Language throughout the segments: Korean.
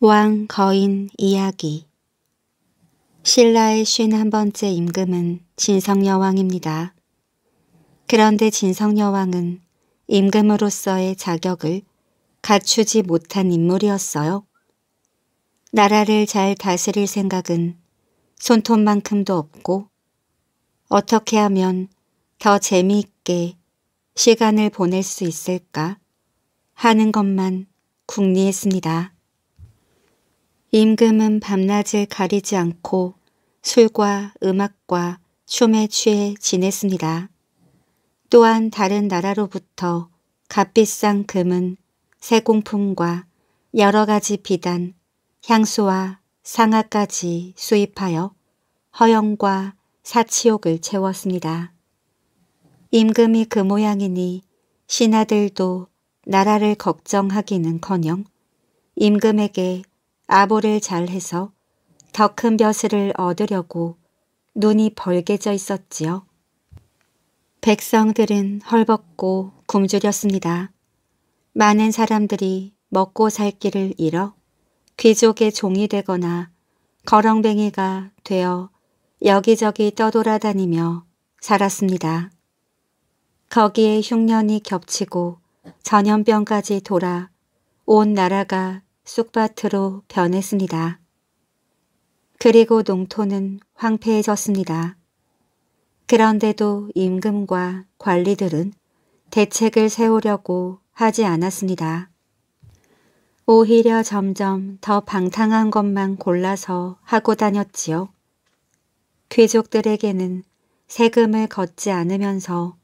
왕 거인 이야기 신라의 쉰 한번째 임금은 진성여왕입니다. 그런데 진성여왕은 임금으로서의 자격을 갖추지 못한 인물이었어요. 나라를 잘 다스릴 생각은 손톱만큼도 없고 어떻게 하면 더 재미있게 시간을 보낼 수 있을까 하는 것만 궁리했습니다. 임금은 밤낮을 가리지 않고 술과 음악과 춤에 취해 지냈습니다. 또한 다른 나라로부터 값비싼 금은 세공품과 여러 가지 비단, 향수와 상아까지 수입하여 허영과 사치욕을 채웠습니다. 임금이 그 모양이니 신하들도 나라를 걱정하기는커녕 임금에게 아보를 잘해서 더 큰 벼슬을 얻으려고 눈이 벌개져 있었지요. 백성들은 헐벗고 굶주렸습니다. 많은 사람들이 먹고 살 길을 잃어 귀족의 종이 되거나 거렁뱅이가 되어 여기저기 떠돌아다니며 살았습니다. 거기에 흉년이 겹치고 전염병까지 돌아 온 나라가 쑥밭으로 변했습니다. 그리고 농토는 황폐해졌습니다. 그런데도 임금과 관리들은 대책을 세우려고 하지 않았습니다. 오히려 점점 더 방탕한 것만 골라서 하고 다녔지요. 귀족들에게는 세금을 걷지 않으면서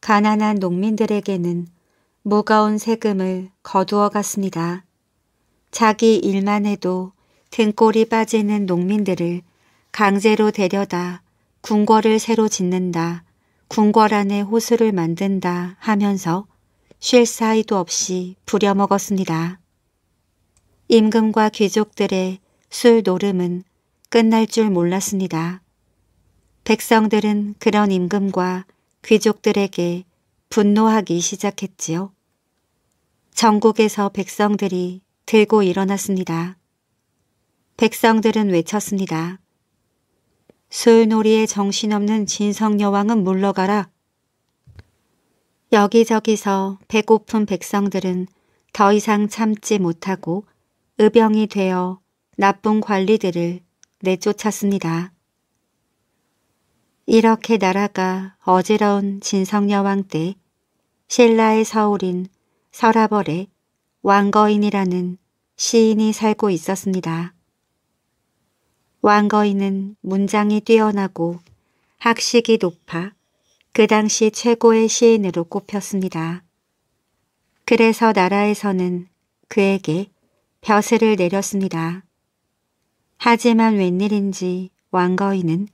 가난한 농민들에게는 무거운 세금을 거두어 갔습니다. 자기 일만 해도 등골이 빠지는 농민들을 강제로 데려다 궁궐을 새로 짓는다, 궁궐 안에 호수를 만든다 하면서 쉴 사이도 없이 부려먹었습니다. 임금과 귀족들의 술 노름은 끝날 줄 몰랐습니다. 백성들은 그런 임금과 귀족들에게 분노하기 시작했지요. 전국에서 백성들이 들고 일어났습니다. 백성들은 외쳤습니다. 술놀이에 정신없는 진성여왕은 물러가라. 여기저기서 배고픈 백성들은 더 이상 참지 못하고 의병이 되어 나쁜 관리들을 내쫓았습니다. 이렇게 나라가 어지러운 진성여왕 때 신라의 서울인 설아벌에 왕거인이라는 시인이 살고 있었습니다. 왕거인은 문장이 뛰어나고 학식이 높아 그 당시 최고의 시인으로 꼽혔습니다. 그래서 나라에서는 그에게 벼슬을 내렸습니다. 하지만 웬일인지 왕거인은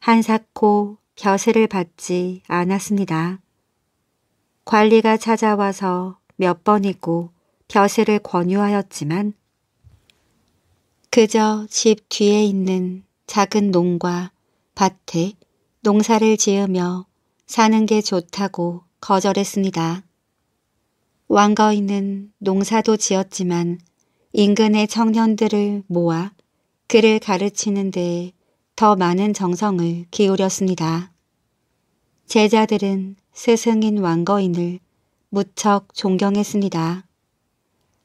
한사코 벼슬을 받지 않았습니다. 관리가 찾아와서 몇 번이고 벼슬을 권유하였지만 그저 집 뒤에 있는 작은 농과 밭에 농사를 지으며 사는 게 좋다고 거절했습니다. 왕거인은 농사도 지었지만 인근의 청년들을 모아 그를 가르치는 데에 더 많은 정성을 기울였습니다. 제자들은 스승인 왕거인을 무척 존경했습니다.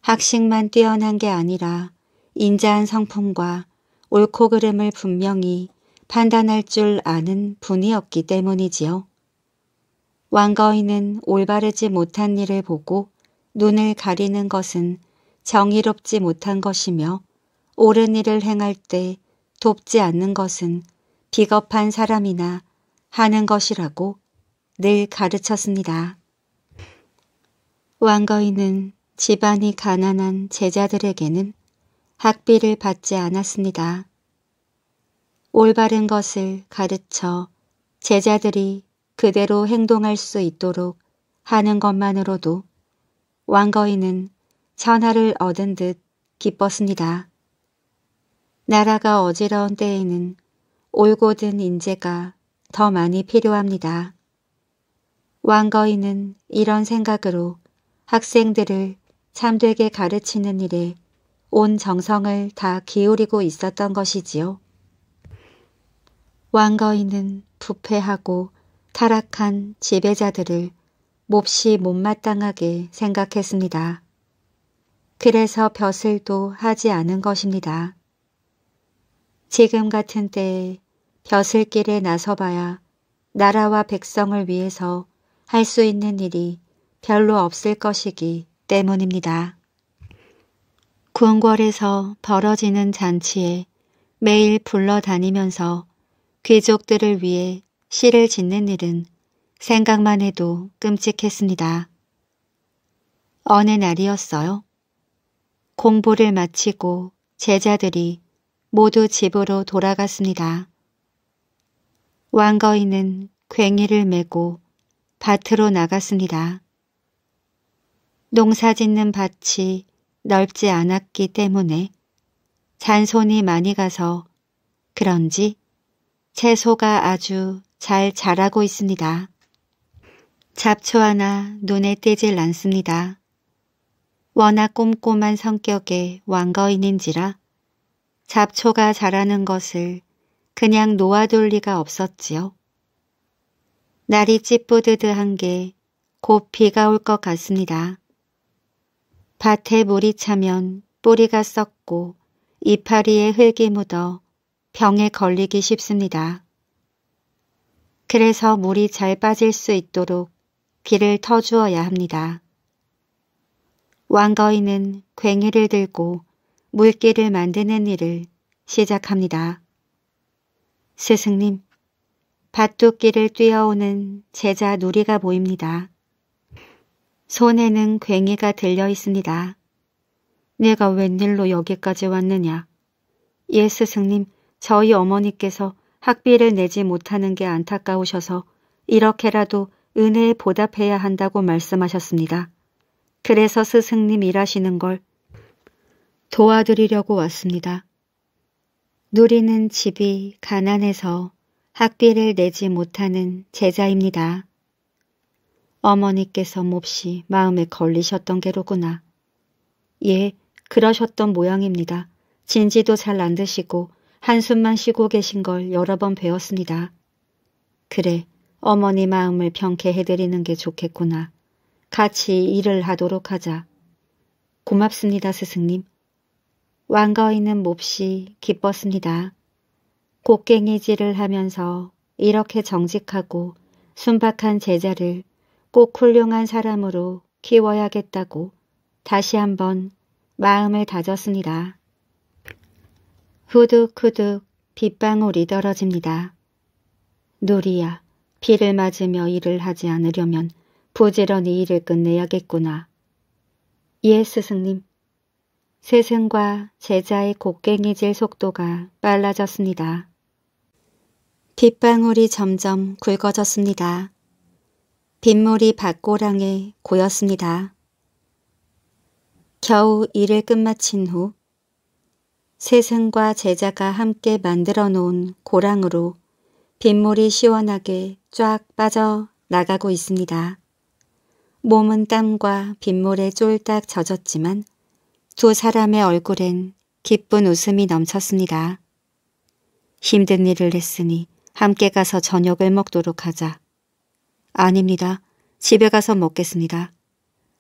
학식만 뛰어난 게 아니라 인자한 성품과 옳고 그름을 분명히 판단할 줄 아는 분이었기 때문이지요. 왕거인은 올바르지 못한 일을 보고 눈을 가리는 것은 정의롭지 못한 것이며 옳은 일을 행할 때 돕지 않는 것은 비겁한 사람이나 하는 것이라고 늘 가르쳤습니다. 왕거인은 집안이 가난한 제자들에게는 학비를 받지 않았습니다. 올바른 것을 가르쳐 제자들이 그대로 행동할 수 있도록 하는 것만으로도 왕거인은 천하를 얻은 듯 기뻤습니다. 나라가 어지러운 때에는 올곧은 인재가 더 많이 필요합니다. 왕거인은 이런 생각으로 학생들을 참되게 가르치는 일에 온 정성을 다 기울이고 있었던 것이지요. 왕거인은 부패하고 타락한 지배자들을 몹시 못마땅하게 생각했습니다. 그래서 벼슬도 하지 않은 것입니다. 지금 같은 때에 벼슬길에 나서봐야 나라와 백성을 위해서 할 수 있는 일이 별로 없을 것이기 때문입니다. 궁궐에서 벌어지는 잔치에 매일 불러다니면서 귀족들을 위해 시를 짓는 일은 생각만 해도 끔찍했습니다. 어느 날이었어요. 공부를 마치고 제자들이 모두 집으로 돌아갔습니다. 왕거이는 괭이를 메고 밭으로 나갔습니다. 농사짓는 밭이 넓지 않았기 때문에 잔손이 많이 가서 그런지 채소가 아주 잘 자라고 있습니다. 잡초 하나 눈에 띄질 않습니다. 워낙 꼼꼼한 성격의 왕거인인지라 잡초가 자라는 것을 그냥 놓아둘 리가 없었지요. 날이 찌뿌드드한 게 곧 비가 올 것 같습니다. 밭에 물이 차면 뿌리가 썩고 이파리에 흙이 묻어 병에 걸리기 쉽습니다. 그래서 물이 잘 빠질 수 있도록 길을 터주어야 합니다. 왕거인은 괭이를 들고 물길을 만드는 일을 시작합니다. 스승님, 밭두끼를 뛰어오는 제자 누리가 보입니다. 손에는 괭이가 들려 있습니다. 내가 웬일로 여기까지 왔느냐. 예 스승님, 저희 어머니께서 학비를 내지 못하는 게 안타까우셔서 이렇게라도 은혜에 보답해야 한다고 말씀하셨습니다. 그래서 스승님 일하시는 걸 도와드리려고 왔습니다. 누리는 집이 가난해서 학비를 내지 못하는 제자입니다. 어머니께서 몹시 마음에 걸리셨던 게로구나. 예, 그러셨던 모양입니다. 진지도 잘 안 드시고 한숨만 쉬고 계신 걸 여러 번 배웠습니다. 그래, 어머니 마음을 평쾌해드리는 게 좋겠구나. 같이 일을 하도록 하자. 고맙습니다, 스승님. 왕거이는 몹시 기뻤습니다. 곡괭이질을 하면서 이렇게 정직하고 순박한 제자를 꼭 훌륭한 사람으로 키워야겠다고 다시 한번 마음을 다졌습니다. 후둑후둑 빗방울이 떨어집니다. 누리야, 비를 맞으며 일을 하지 않으려면 부지런히 일을 끝내야겠구나. 예, 스승님. 스승과 제자의 곡괭이질 속도가 빨라졌습니다. 빗방울이 점점 굵어졌습니다. 빗물이 밭고랑에 고였습니다. 겨우 일을 끝마친 후세상과 제자가 함께 만들어 놓은 고랑으로 빗물이 시원하게 쫙 빠져 나가고 있습니다. 몸은 땀과 빗물에 쫄딱 젖었지만 두 사람의 얼굴엔 기쁜 웃음이 넘쳤습니다. 힘든 일을 했으니 함께 가서 저녁을 먹도록 하자. 아닙니다. 집에 가서 먹겠습니다.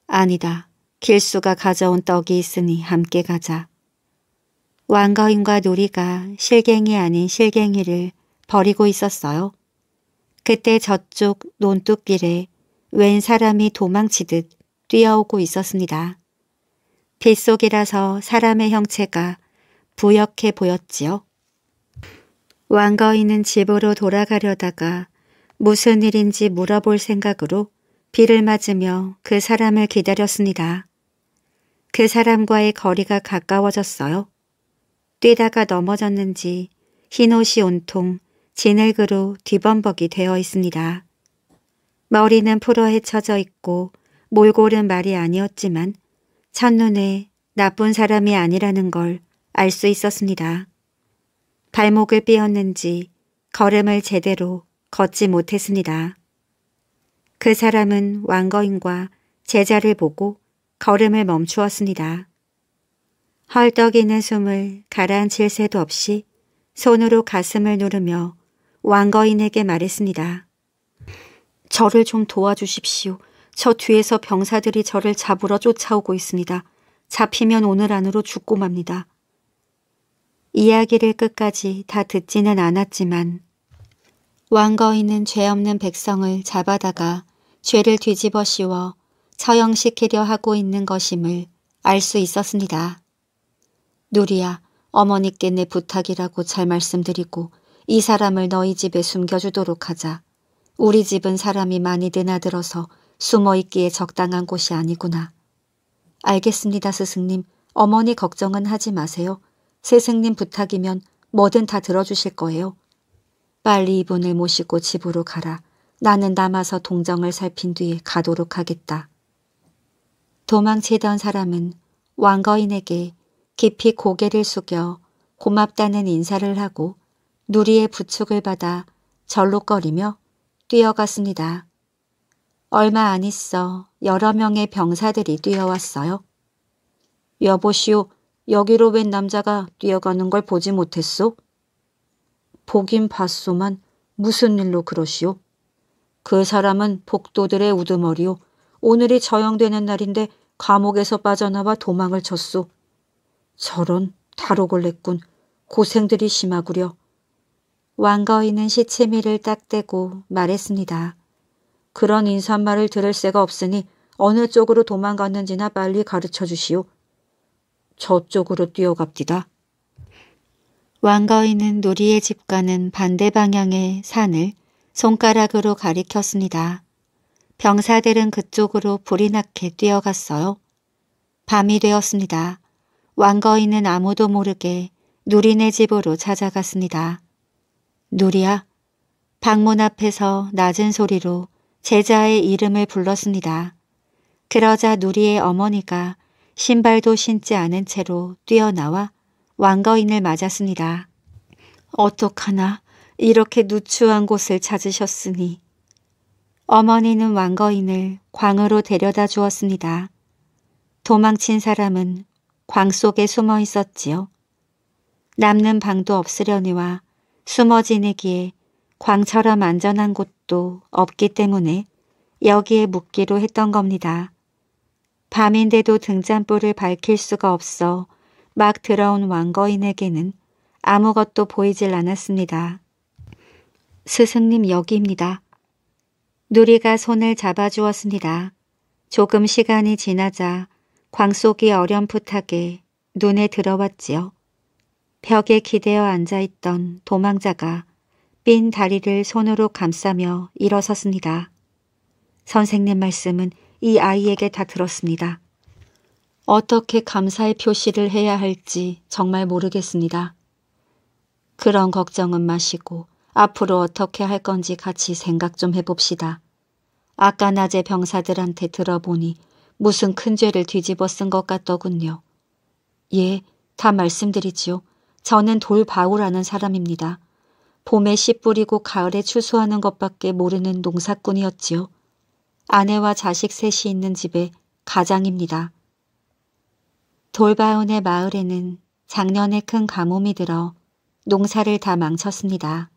아니다. 길수가 가져온 떡이 있으니 함께 가자. 왕거인과 누리가 실갱이 아닌 실갱이를 버리고 있었어요. 그때 저쪽 논두길에웬 사람이 도망치듯 뛰어오고 있었습니다. 빗속이라서 사람의 형체가 부옇게 보였지요. 왕거인은 집으로 돌아가려다가 무슨 일인지 물어볼 생각으로 비를 맞으며 그 사람을 기다렸습니다. 그 사람과의 거리가 가까워졌어요. 뛰다가 넘어졌는지 흰 옷이 온통 진흙으로 뒤범벅이 되어 있습니다. 머리는 풀어 헤쳐져 있고 몰골은 말이 아니었지만 첫눈에 나쁜 사람이 아니라는 걸 알 수 있었습니다. 발목을 삐었는지 걸음을 제대로 걷지 못했습니다. 그 사람은 왕거인과 제자를 보고 걸음을 멈추었습니다. 헐떡이는 숨을 가라앉힐 새도 없이 손으로 가슴을 누르며 왕거인에게 말했습니다. 저를 좀 도와주십시오. 저 뒤에서 병사들이 저를 잡으러 쫓아오고 있습니다. 잡히면 오늘 안으로 죽고 맙니다. 이야기를 끝까지 다 듣지는 않았지만 왕거인은죄 없는 백성을 잡아다가 죄를 뒤집어 씌워 처형시키려 하고 있는 것임을 알 수 있었습니다. 누리야 어머니께 내 부탁이라고 잘 말씀드리고 이 사람을 너희 집에 숨겨주도록 하자. 우리 집은 사람이 많이 드나들어서 숨어있기에 적당한 곳이 아니구나. 알겠습니다, 스승님. 어머니 걱정은 하지 마세요. 스승님 부탁이면 뭐든 다 들어주실 거예요. 빨리 이분을 모시고 집으로 가라. 나는 남아서 동정을 살핀 뒤 가도록 하겠다. 도망치던 사람은 왕거인에게 깊이 고개를 숙여 고맙다는 인사를 하고 누리의 부축을 받아 절룩거리며 뛰어갔습니다. 얼마 안 있어 여러 명의 병사들이 뛰어왔어요. 여보시오, 여기로 웬 남자가 뛰어가는 걸 보지 못했소? 보긴 봤소만 무슨 일로 그러시오? 그 사람은 복도들의 우두머리요. 오늘이 저형되는 날인데 감옥에서 빠져나와 도망을 쳤소. 저런 다로을랬군 고생들이 심하구려. 왕거인는 시치미를 딱대고 말했습니다. 그런 인사말을 들을 새가 없으니 어느 쪽으로 도망갔는지나 빨리 가르쳐 주시오. 저쪽으로 뛰어갑디다. 왕거이는 누리의 집과는 반대 방향의 산을 손가락으로 가리켰습니다. 병사들은 그쪽으로 불이 나게 뛰어갔어요. 밤이 되었습니다. 왕거이는 아무도 모르게 누리네 집으로 찾아갔습니다. 누리야, 방문 앞에서 낮은 소리로 제자의 이름을 불렀습니다. 그러자 누리의 어머니가 신발도 신지 않은 채로 뛰어나와 왕거인을 맞았습니다. 어떡하나 이렇게 누추한 곳을 찾으셨으니 어머니는 왕거인을 광으로 데려다 주었습니다. 도망친 사람은 광 속에 숨어 있었지요. 남는 방도 없으려니와 숨어 지내기에 광처럼 안전한 곳도 없기 때문에 여기에 묵기로 했던 겁니다. 밤인데도 등잔불을 밝힐 수가 없어 막 들어온 왕거인에게는 아무것도 보이질 않았습니다. 스승님 여기입니다. 누리가 손을 잡아주었습니다. 조금 시간이 지나자 광 속이 어렴풋하게 눈에 들어왔지요. 벽에 기대어 앉아있던 도망자가 빈 다리를 손으로 감싸며 일어섰습니다. 선생님 말씀은 이 아이에게 다 들었습니다. 어떻게 감사의 표시를 해야 할지 정말 모르겠습니다. 그런 걱정은 마시고 앞으로 어떻게 할 건지 같이 생각 좀 해봅시다. 아까 낮에 병사들한테 들어보니 무슨 큰 죄를 뒤집어 쓴 것 같더군요. 예, 다 말씀드리지요. 저는 돌바우라는 사람입니다. 봄에 씨 뿌리고 가을에 추수하는 것밖에 모르는 농사꾼이었지요. 아내와 자식 셋이 있는 집에 가장입니다. 돌바운의 마을에는 작년에 큰 가뭄이 들어 농사를 다 망쳤습니다.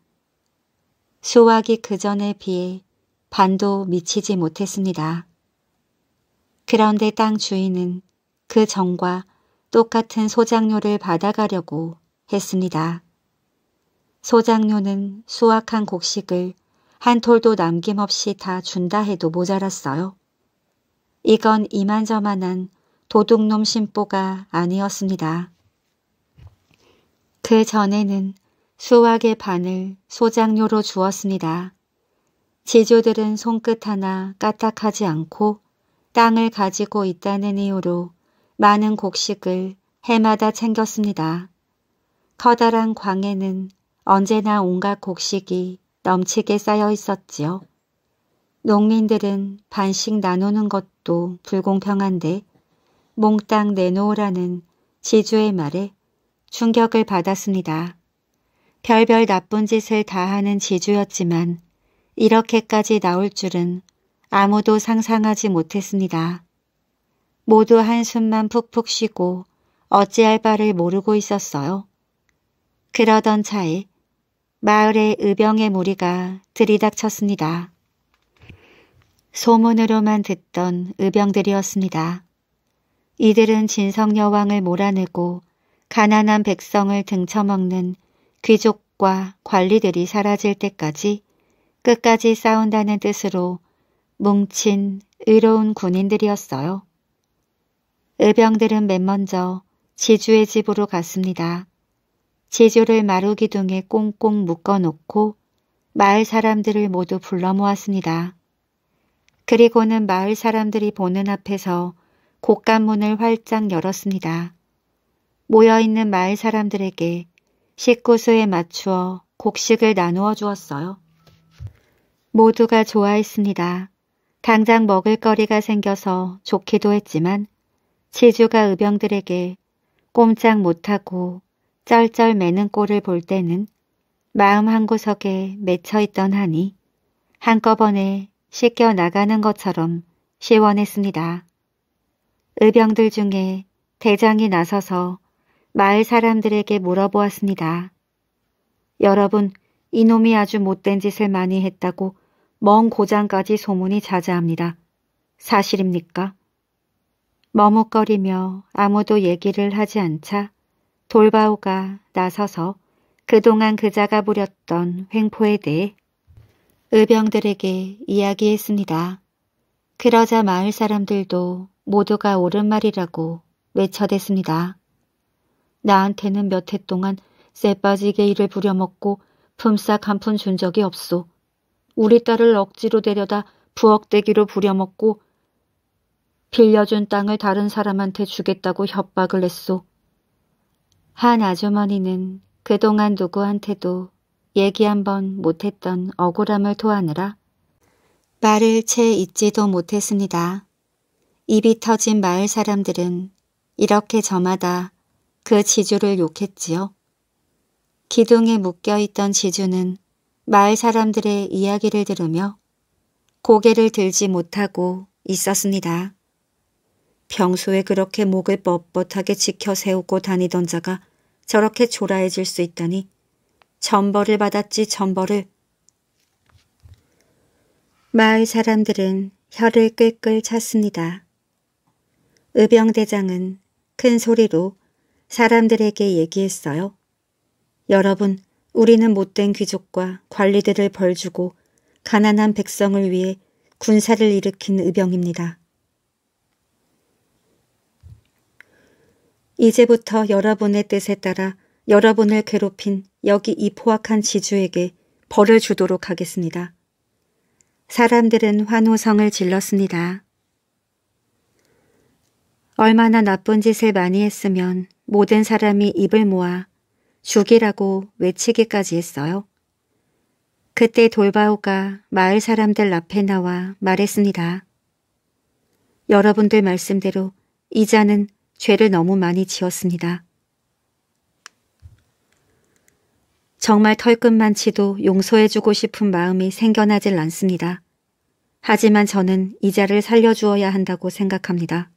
수확이 그전에 비해 반도 미치지 못했습니다. 그런데 땅 주인은 그전과 똑같은 소작료를 받아가려고 했습니다. 소작료는 수확한 곡식을 한 톨도 남김없이 다 준다 해도 모자랐어요. 이건 이만저만한 도둑놈 심보가 아니었습니다. 그 전에는 수확의 반을 소장료로 주었습니다. 지조들은 손끝 하나 까딱하지 않고 땅을 가지고 있다는 이유로 많은 곡식을 해마다 챙겼습니다. 커다란 광에는 언제나 온갖 곡식이 넘치게 쌓여 있었지요. 농민들은 반씩 나누는 것도 불공평한데 몽땅 내놓으라는 지주의 말에 충격을 받았습니다. 별별 나쁜 짓을 다 하는 지주였지만 이렇게까지 나올 줄은 아무도 상상하지 못했습니다. 모두 한숨만 푹푹 쉬고 어찌할 바를 모르고 있었어요. 그러던 차에 마을의 의병의 무리가 들이닥쳤습니다. 소문으로만 듣던 의병들이었습니다. 이들은 진성여왕을 몰아내고 가난한 백성을 등쳐먹는 귀족과 관리들이 사라질 때까지 끝까지 싸운다는 뜻으로 뭉친 의로운 군인들이었어요. 의병들은 맨 먼저 지주의 집으로 갔습니다. 지주를 마루기둥에 꽁꽁 묶어놓고 마을 사람들을 모두 불러 모았습니다. 그리고는 마을 사람들이 보는 앞에서 곳간문을 활짝 열었습니다. 모여있는 마을 사람들에게 식구수에 맞추어 곡식을 나누어 주었어요. 모두가 좋아했습니다. 당장 먹을 거리가 생겨서 좋기도 했지만 지주가 의병들에게 꼼짝 못하고 쩔쩔 매는 꼴을 볼 때는 마음 한구석에 맺혀있던 한이 한꺼번에 씻겨 나가는 것처럼 시원했습니다. 의병들 중에 대장이 나서서 마을 사람들에게 물어보았습니다. 여러분, 이놈이 아주 못된 짓을 많이 했다고 먼 고장까지 소문이 자자합니다. 사실입니까? 머뭇거리며 아무도 얘기를 하지 않자 돌바오가 나서서 그동안 그자가 부렸던 횡포에 대해 의병들에게 이야기했습니다. 그러자 마을 사람들도 모두가 옳은 말이라고 외쳐댔습니다. 나한테는 몇 해 동안 쎄빠지게 일을 부려먹고 품삯 한푼 준 적이 없소. 우리 딸을 억지로 데려다 부엌대기로 부려먹고 빌려준 땅을 다른 사람한테 주겠다고 협박을 했소. 한 아주머니는 그동안 누구한테도 얘기 한 번 못했던 억울함을 토하느라 말을 채 잊지도 못했습니다. 입이 터진 마을 사람들은 이렇게 저마다 그 지주를 욕했지요. 기둥에 묶여있던 지주는 마을 사람들의 이야기를 들으며 고개를 들지 못하고 있었습니다. 평소에 그렇게 목을 뻣뻣하게 지켜 세우고 다니던 자가 저렇게 조라해질 수 있다니 전벌을 받았지 전벌을. 마을 사람들은 혀를 끌끌 찼습니다. 의병대장은 큰 소리로 사람들에게 얘기했어요. 여러분, 우리는 못된 귀족과 관리들을 벌주고 가난한 백성을 위해 군사를 일으킨 의병입니다. 이제부터 여러분의 뜻에 따라 여러분을 괴롭힌 여기 이 포악한 지주에게 벌을 주도록 하겠습니다. 사람들은 환호성을 질렀습니다. 얼마나 나쁜 짓을 많이 했으면 모든 사람이 입을 모아 죽이라고 외치기까지 했어요. 그때 돌바오가 마을 사람들 앞에 나와 말했습니다. 여러분들 말씀대로 이자는 죄를 너무 많이 지었습니다. 정말 털끝만 치도 용서해주고 싶은 마음이 생겨나질 않습니다. 하지만 저는 이자를 살려주어야 한다고 생각합니다.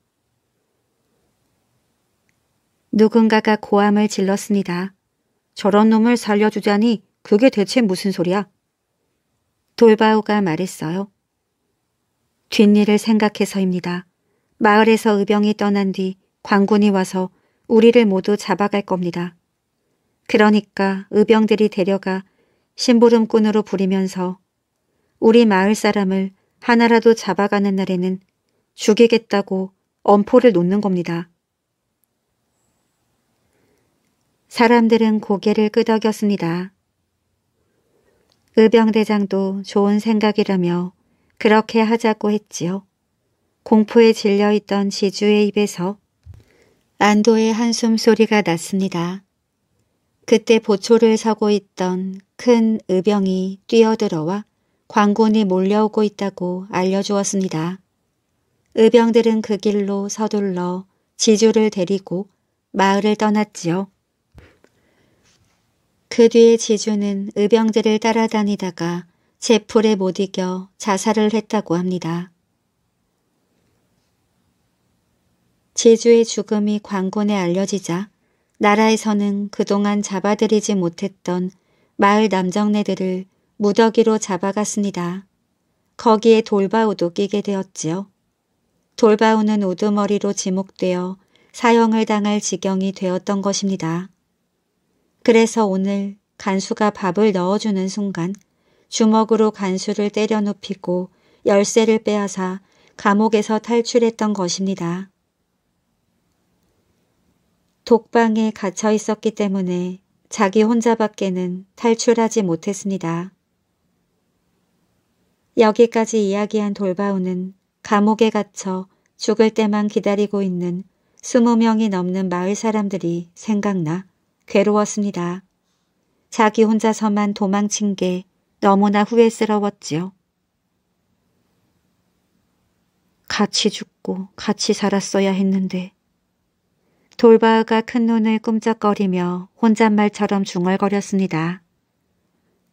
누군가가 고함을 질렀습니다. 저런 놈을 살려주자니 그게 대체 무슨 소리야? 돌바오가 말했어요. 뒷일을 생각해서입니다. 마을에서 의병이 떠난 뒤 광군이 와서 우리를 모두 잡아갈 겁니다. 그러니까 의병들이 데려가 심부름꾼으로 부리면서 우리 마을 사람을 하나라도 잡아가는 날에는 죽이겠다고 엄포를 놓는 겁니다. 사람들은 고개를 끄덕였습니다. 의병대장도 좋은 생각이라며 그렇게 하자고 했지요. 공포에 질려있던 지주의 입에서 안도의 한숨 소리가 났습니다. 그때 보초를 서고 있던 큰 의병이 뛰어들어와 광군이 몰려오고 있다고 알려주었습니다. 의병들은 그 길로 서둘러 지주를 데리고 마을을 떠났지요. 그 뒤에 지주는 의병들을 따라다니다가 제풀에 못 이겨 자살을 했다고 합니다. 지주의 죽음이 광군에 알려지자 나라에서는 그동안 잡아들이지 못했던 마을 남정네들을 무더기로 잡아갔습니다. 거기에 돌바우도 끼게 되었지요. 돌바우는 우두머리로 지목되어 사형을 당할 지경이 되었던 것입니다. 그래서 오늘 간수가 밥을 넣어주는 순간 주먹으로 간수를 때려 눕히고 열쇠를 빼앗아 감옥에서 탈출했던 것입니다. 독방에 갇혀 있었기 때문에 자기 혼자밖에는 탈출하지 못했습니다. 여기까지 이야기한 돌바우는 감옥에 갇혀 죽을 때만 기다리고 있는 20명이 넘는 마을 사람들이 생각나 괴로웠습니다. 자기 혼자서만 도망친 게 너무나 후회스러웠지요. 같이 죽고 같이 살았어야 했는데 돌바흐가 큰 눈을 꿈쩍거리며 혼잣말처럼 중얼거렸습니다.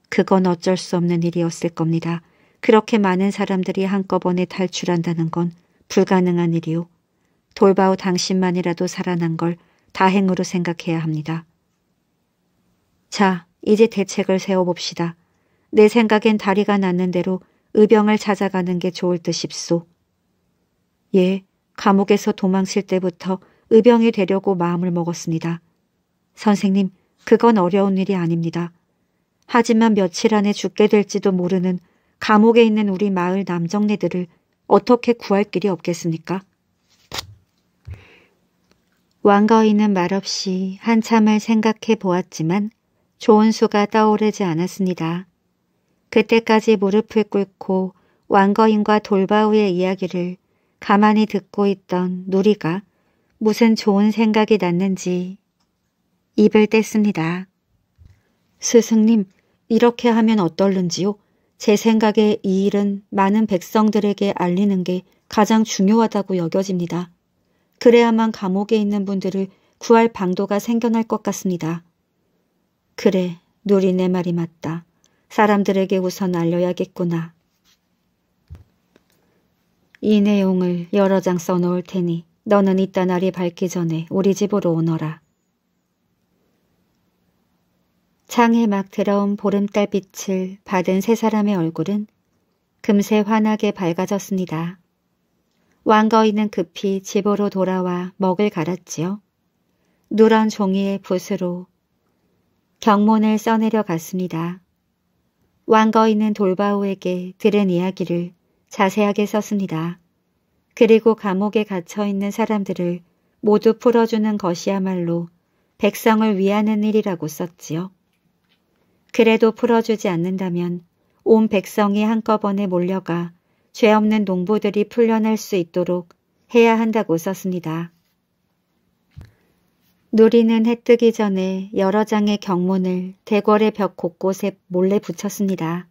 그건 어쩔 수 없는 일이었을 겁니다. 그렇게 많은 사람들이 한꺼번에 탈출한다는 건 불가능한 일이요. 돌바우 당신만이라도 살아난 걸 다행으로 생각해야 합니다. 자, 이제 대책을 세워봅시다. 내 생각엔 다리가 낫는 대로 의병을 찾아가는 게 좋을 듯 싶소. 예, 감옥에서 도망칠 때부터 의병이 되려고 마음을 먹었습니다. 선생님, 그건 어려운 일이 아닙니다. 하지만 며칠 안에 죽게 될지도 모르는 감옥에 있는 우리 마을 남정네들을 어떻게 구할 길이 없겠습니까? 왕거이는 말없이 한참을 생각해 보았지만 좋은 수가 떠오르지 않았습니다. 그때까지 무릎을 꿇고 왕거인과 돌바우의 이야기를 가만히 듣고 있던 누리가 무슨 좋은 생각이 났는지 입을 뗐습니다. 스승님, 이렇게 하면 어떨는지요? 제 생각에 이 일은 많은 백성들에게 알리는 게 가장 중요하다고 여겨집니다. 그래야만 감옥에 있는 분들을 구할 방도가 생겨날 것 같습니다. 그래, 누리 내 말이 맞다. 사람들에게 우선 알려야겠구나. 이 내용을 여러 장 써놓을 테니 너는 이따 날이 밝기 전에 우리 집으로 오너라. 창에 막 들어온 보름달 빛을 받은 세 사람의 얼굴은 금세 환하게 밝아졌습니다. 왕거이는 급히 집으로 돌아와 먹을 갈았지요. 누런 종이의 붓으로 경문을 써내려 갔습니다. 왕거 있는 돌바오에게 들은 이야기를 자세하게 썼습니다. 그리고 감옥에 갇혀있는 사람들을 모두 풀어주는 것이야말로 백성을 위하는 일이라고 썼지요. 그래도 풀어주지 않는다면 온 백성이 한꺼번에 몰려가 죄 없는 농부들이 풀려날 수 있도록 해야 한다고 썼습니다. 누리는 해 뜨기 전에 여러 장의 경문을 대궐의 벽 곳곳에 몰래 붙였습니다.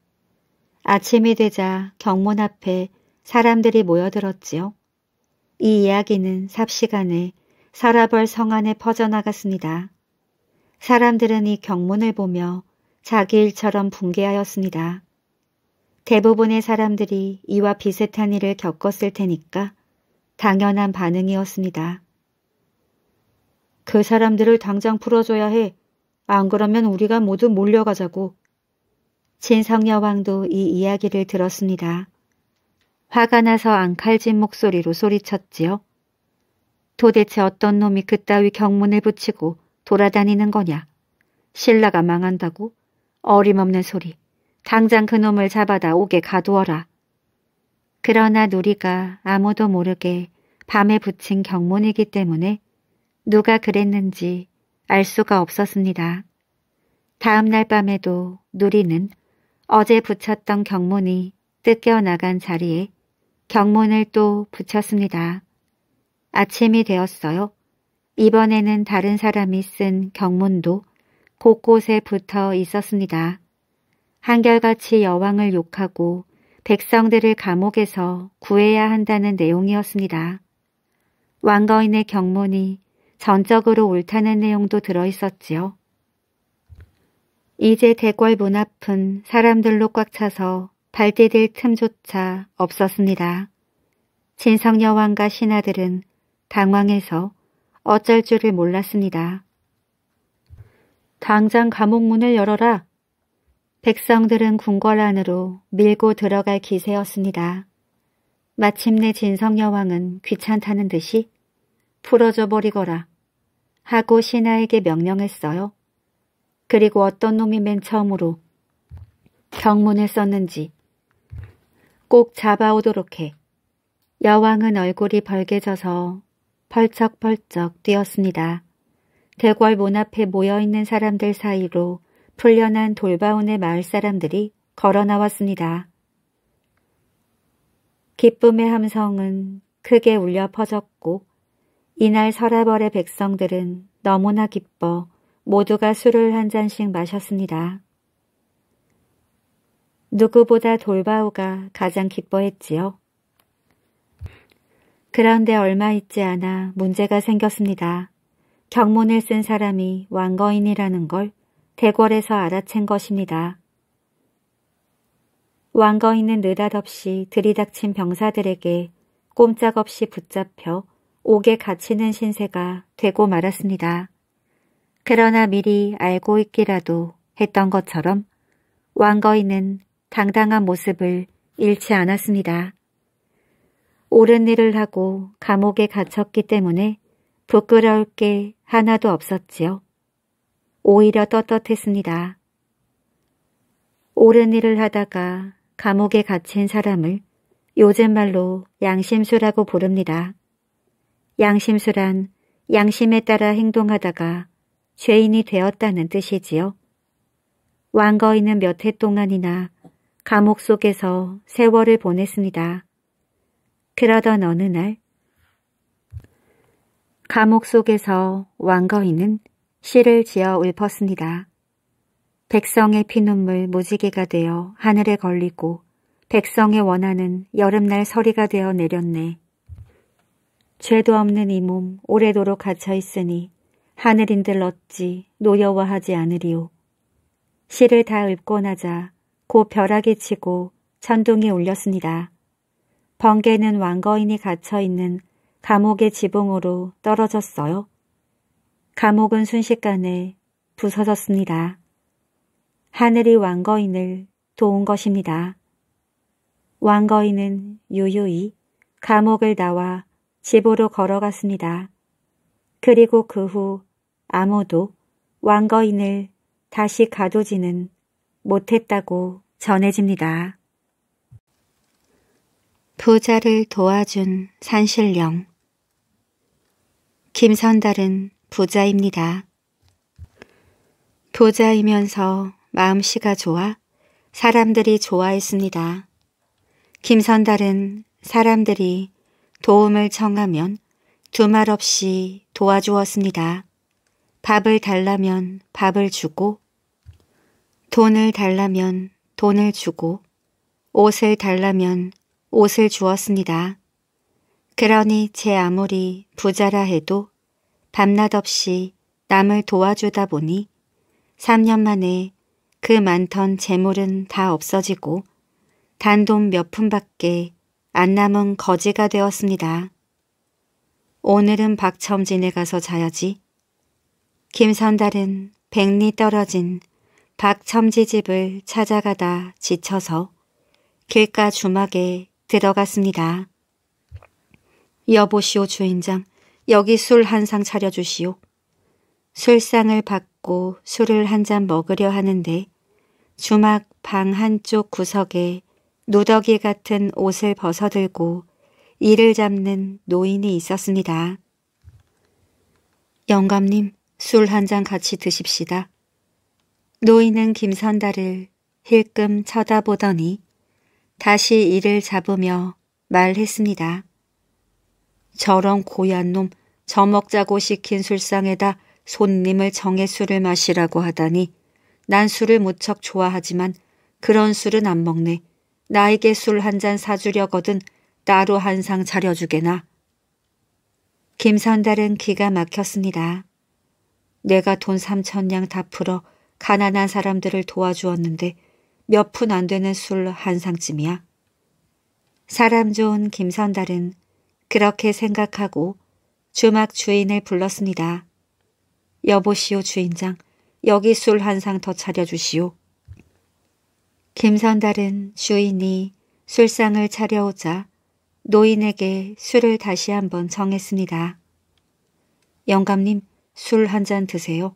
아침이 되자 경문 앞에 사람들이 모여들었지요. 이 이야기는 삽시간에 사라벌 성안에 퍼져나갔습니다. 사람들은 이 경문을 보며 자기 일처럼 붕괴하였습니다. 대부분의 사람들이 이와 비슷한 일을 겪었을 테니까 당연한 반응이었습니다. 그 사람들을 당장 풀어줘야 해. 안 그러면 우리가 모두 몰려가자고. 진성여왕도 이 이야기를 들었습니다. 화가 나서 앙칼진 목소리로 소리쳤지요. 도대체 어떤 놈이 그따위 경문을 붙이고 돌아다니는 거냐. 신라가 망한다고? 어림없는 소리. 당장 그놈을 잡아다 옥에 가두어라. 그러나 누리가 아무도 모르게 밤에 붙인 경문이기 때문에 누가 그랬는지 알 수가 없었습니다. 다음 날 밤에도 누리는 어제 붙였던 경문이 뜯겨 나간 자리에 경문을 또 붙였습니다. 아침이 되었어요. 이번에는 다른 사람이 쓴 경문도 곳곳에 붙어 있었습니다. 한결같이 여왕을 욕하고 백성들을 감옥에서 구해야 한다는 내용이었습니다. 왕거인의 경문이 전적으로 옳다는 내용도 들어있었지요. 이제 대궐 문 앞은 사람들로 꽉 차서 발디딜 틈조차 없었습니다. 진성여왕과 신하들은 당황해서 어쩔 줄을 몰랐습니다. 당장 감옥문을 열어라. 백성들은 궁궐 안으로 밀고 들어갈 기세였습니다. 마침내 진성여왕은 귀찮다는 듯이 풀어져 버리거라 하고 신하에게 명령했어요. 그리고 어떤 놈이 맨 처음으로 경문을 썼는지 꼭 잡아오도록 해. 여왕은 얼굴이 벌개져서 펄쩍펄쩍 뛰었습니다. 대궐 문 앞에 모여있는 사람들 사이로 풀려난 돌바운의 마을 사람들이 걸어나왔습니다. 기쁨의 함성은 크게 울려 퍼졌고 이날 서라벌의 백성들은 너무나 기뻐 모두가 술을 한 잔씩 마셨습니다. 누구보다 돌바오가 가장 기뻐했지요. 그런데 얼마 있지 않아 문제가 생겼습니다. 경문을 쓴 사람이 왕거인이라는 걸 대궐에서 알아챈 것입니다. 왕거인은 느닷없이 들이닥친 병사들에게 꼼짝없이 붙잡혀 옥에 갇히는 신세가 되고 말았습니다. 그러나 미리 알고 있기라도 했던 것처럼 왕거인은 당당한 모습을 잃지 않았습니다. 옳은 일을 하고 감옥에 갇혔기 때문에 부끄러울 게 하나도 없었지요. 오히려 떳떳했습니다. 옳은 일을 하다가 감옥에 갇힌 사람을 요즘 말로 양심수라고 부릅니다. 양심수란 양심에 따라 행동하다가 죄인이 되었다는 뜻이지요. 왕거인은 몇 해 동안이나 감옥 속에서 세월을 보냈습니다. 그러던 어느 날 감옥 속에서 왕거인은 시를 지어 울펐습니다. 백성의 피눈물 무지개가 되어 하늘에 걸리고 백성의 원하는 여름날 서리가 되어 내렸네. 죄도 없는 이 몸 오래도록 갇혀 있으니 하늘인들 어찌 노여워하지 않으리오. 시를 다 읊고 나자 곧 벼락이 치고 천둥이 울렸습니다. 번개는 왕거인이 갇혀있는 감옥의 지붕으로 떨어졌어요. 감옥은 순식간에 부서졌습니다. 하늘이 왕거인을 도운 것입니다. 왕거인은 유유히 감옥을 나와 집으로 걸어갔습니다. 그리고 그 후 아무도 왕거인을 다시 가두지는 못했다고 전해집니다. 부자를 도와준 산신령 김선달은 부자입니다. 부자이면서 마음씨가 좋아 사람들이 좋아했습니다. 김선달은 사람들이 도움을 청하면 두 말 없이 도와주었습니다. 밥을 달라면 밥을 주고 돈을 달라면 돈을 주고 옷을 달라면 옷을 주었습니다. 그러니 제 아무리 부자라 해도 밤낮 없이 남을 도와주다 보니 3년 만에 그 많던 재물은 다 없어지고 단돈 몇 푼밖에 안 남은 거지가 되었습니다. 오늘은 박첨진에 가서 자야지. 김선달은 백리 떨어진 박첨지 집을 찾아가다 지쳐서 길가 주막에 들어갔습니다. 여보시오 주인장, 여기 술 한 상 차려주시오. 술상을 받고 술을 한 잔 먹으려 하는데 주막 방 한쪽 구석에 누더기 같은 옷을 벗어들고 이를 잡는 노인이 있었습니다. 영감님, 술 한 잔 같이 드십시다. 노인은 김선달을 힐끔 쳐다보더니 다시 이를 잡으며 말했습니다. 저런 고얀 놈, 저먹자고 시킨 술상에다 손님을 정해 술을 마시라고 하다니 난 술을 무척 좋아하지만 그런 술은 안 먹네. 나에게 술 한 잔 사주려거든 따로 한 상 차려주게나. 김선달은 기가 막혔습니다. 내가 돈삼천냥다 풀어 가난한 사람들을 도와주었는데 몇 푼 안 되는 술 한 상쯤이야. 사람 좋은 김선달은 그렇게 생각하고 주막 주인을 불렀습니다. 여보시오 주인장, 여기 술 한 상 더 차려주시오. 김선달은 주인이 술상을 차려오자 노인에게 술을 다시 한번 정했습니다. 영감님 술 한 잔 드세요.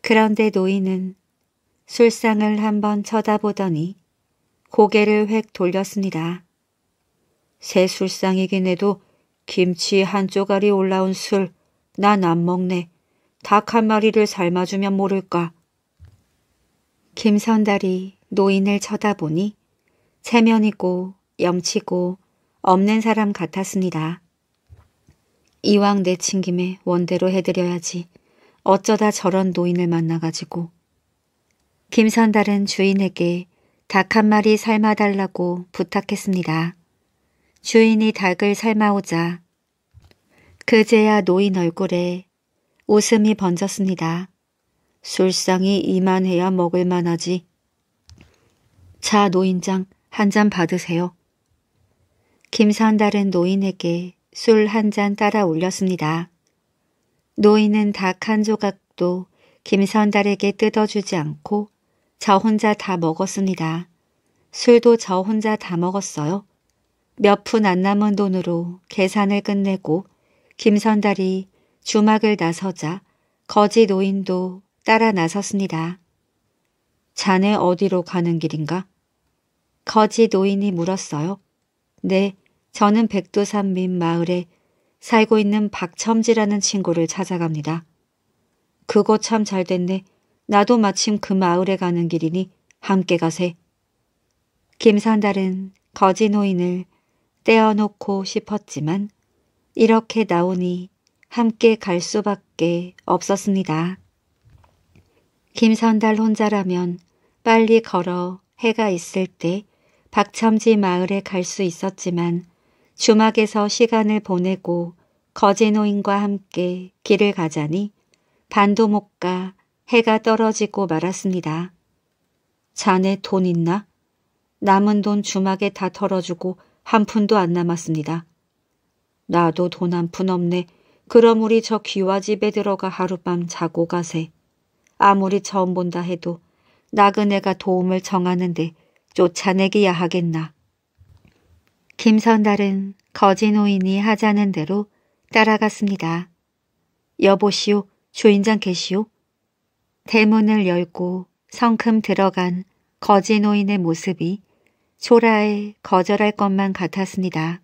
그런데 노인은 술상을 한번 쳐다보더니 고개를 획 돌렸습니다. 새 술상이긴 해도 김치 한 쪼가리 올라온 술 난 안 먹네. 닭 한 마리를 삶아주면 모를까. 김선달이 노인을 쳐다보니 체면이고 염치고 없는 사람 같았습니다. 이왕 내친 김에 원대로 해드려야지 어쩌다 저런 노인을 만나가지고 김선달은 주인에게 닭 한 마리 삶아달라고 부탁했습니다. 주인이 닭을 삶아오자 그제야 노인 얼굴에 웃음이 번졌습니다. 술상이 이만해야 먹을만하지 자 노인장 한 잔 받으세요. 김선달은 노인에게 술 한 잔 따라 올렸습니다. 노인은 닭 한 조각도 김선달에게 뜯어주지 않고 저 혼자 다 먹었습니다. 술도 저 혼자 다 먹었어요. 몇 푼 안 남은 돈으로 계산을 끝내고 김선달이 주막을 나서자 거지 노인도 따라 나섰습니다. 자네 어디로 가는 길인가? 거지 노인이 물었어요. 네, 저는 백두산 밑 마을에 살고 있는 박첨지라는 친구를 찾아갑니다. 그거 참 잘 됐네. 나도 마침 그 마을에 가는 길이니 함께 가세. 김산달은 거지 노인을 떼어놓고 싶었지만 이렇게 나오니 함께 갈 수밖에 없었습니다. 김선달 혼자라면 빨리 걸어 해가 있을 때 박첨지 마을에 갈 수 있었지만 주막에서 시간을 보내고 거제 노인과 함께 길을 가자니 반도 못 가 해가 떨어지고 말았습니다. 자네 돈 있나? 남은 돈 주막에 다 털어주고 한 푼도 안 남았습니다. 나도 돈 한 푼 없네. 그럼 우리 저귀와집에 들어가 하룻밤 자고 가세. 아무리 처음 본다 해도 나그네가 도움을 정하는데 쫓아내기야 하겠나. 김선달은 거지 노인이 하자는 대로 따라갔습니다. 여보시오, 주인장 계시오. 대문을 열고 성큼 들어간 거지 노인의 모습이 초라해 거절할 것만 같았습니다.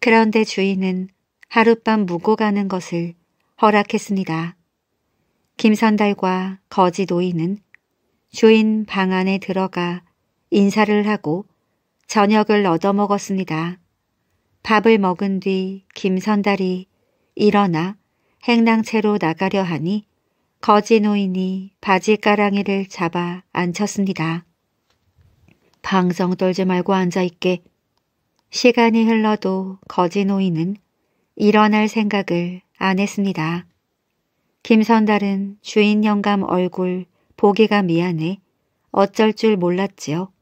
그런데 주인은 하룻밤 묵고 가는 것을 허락했습니다. 김선달과 거지 노인은 주인 방 안에 들어가 인사를 하고 저녁을 얻어먹었습니다. 밥을 먹은 뒤 김선달이 일어나 행랑채로 나가려 하니 거지 노인이 바지가랑이를 잡아 앉혔습니다. 방성 떨지 말고 앉아있게. 시간이 흘러도 거지 노인은 일어날 생각을 안 했습니다. 김선달은 주인 영감 얼굴 보기가 미안해 어쩔 줄 몰랐지요.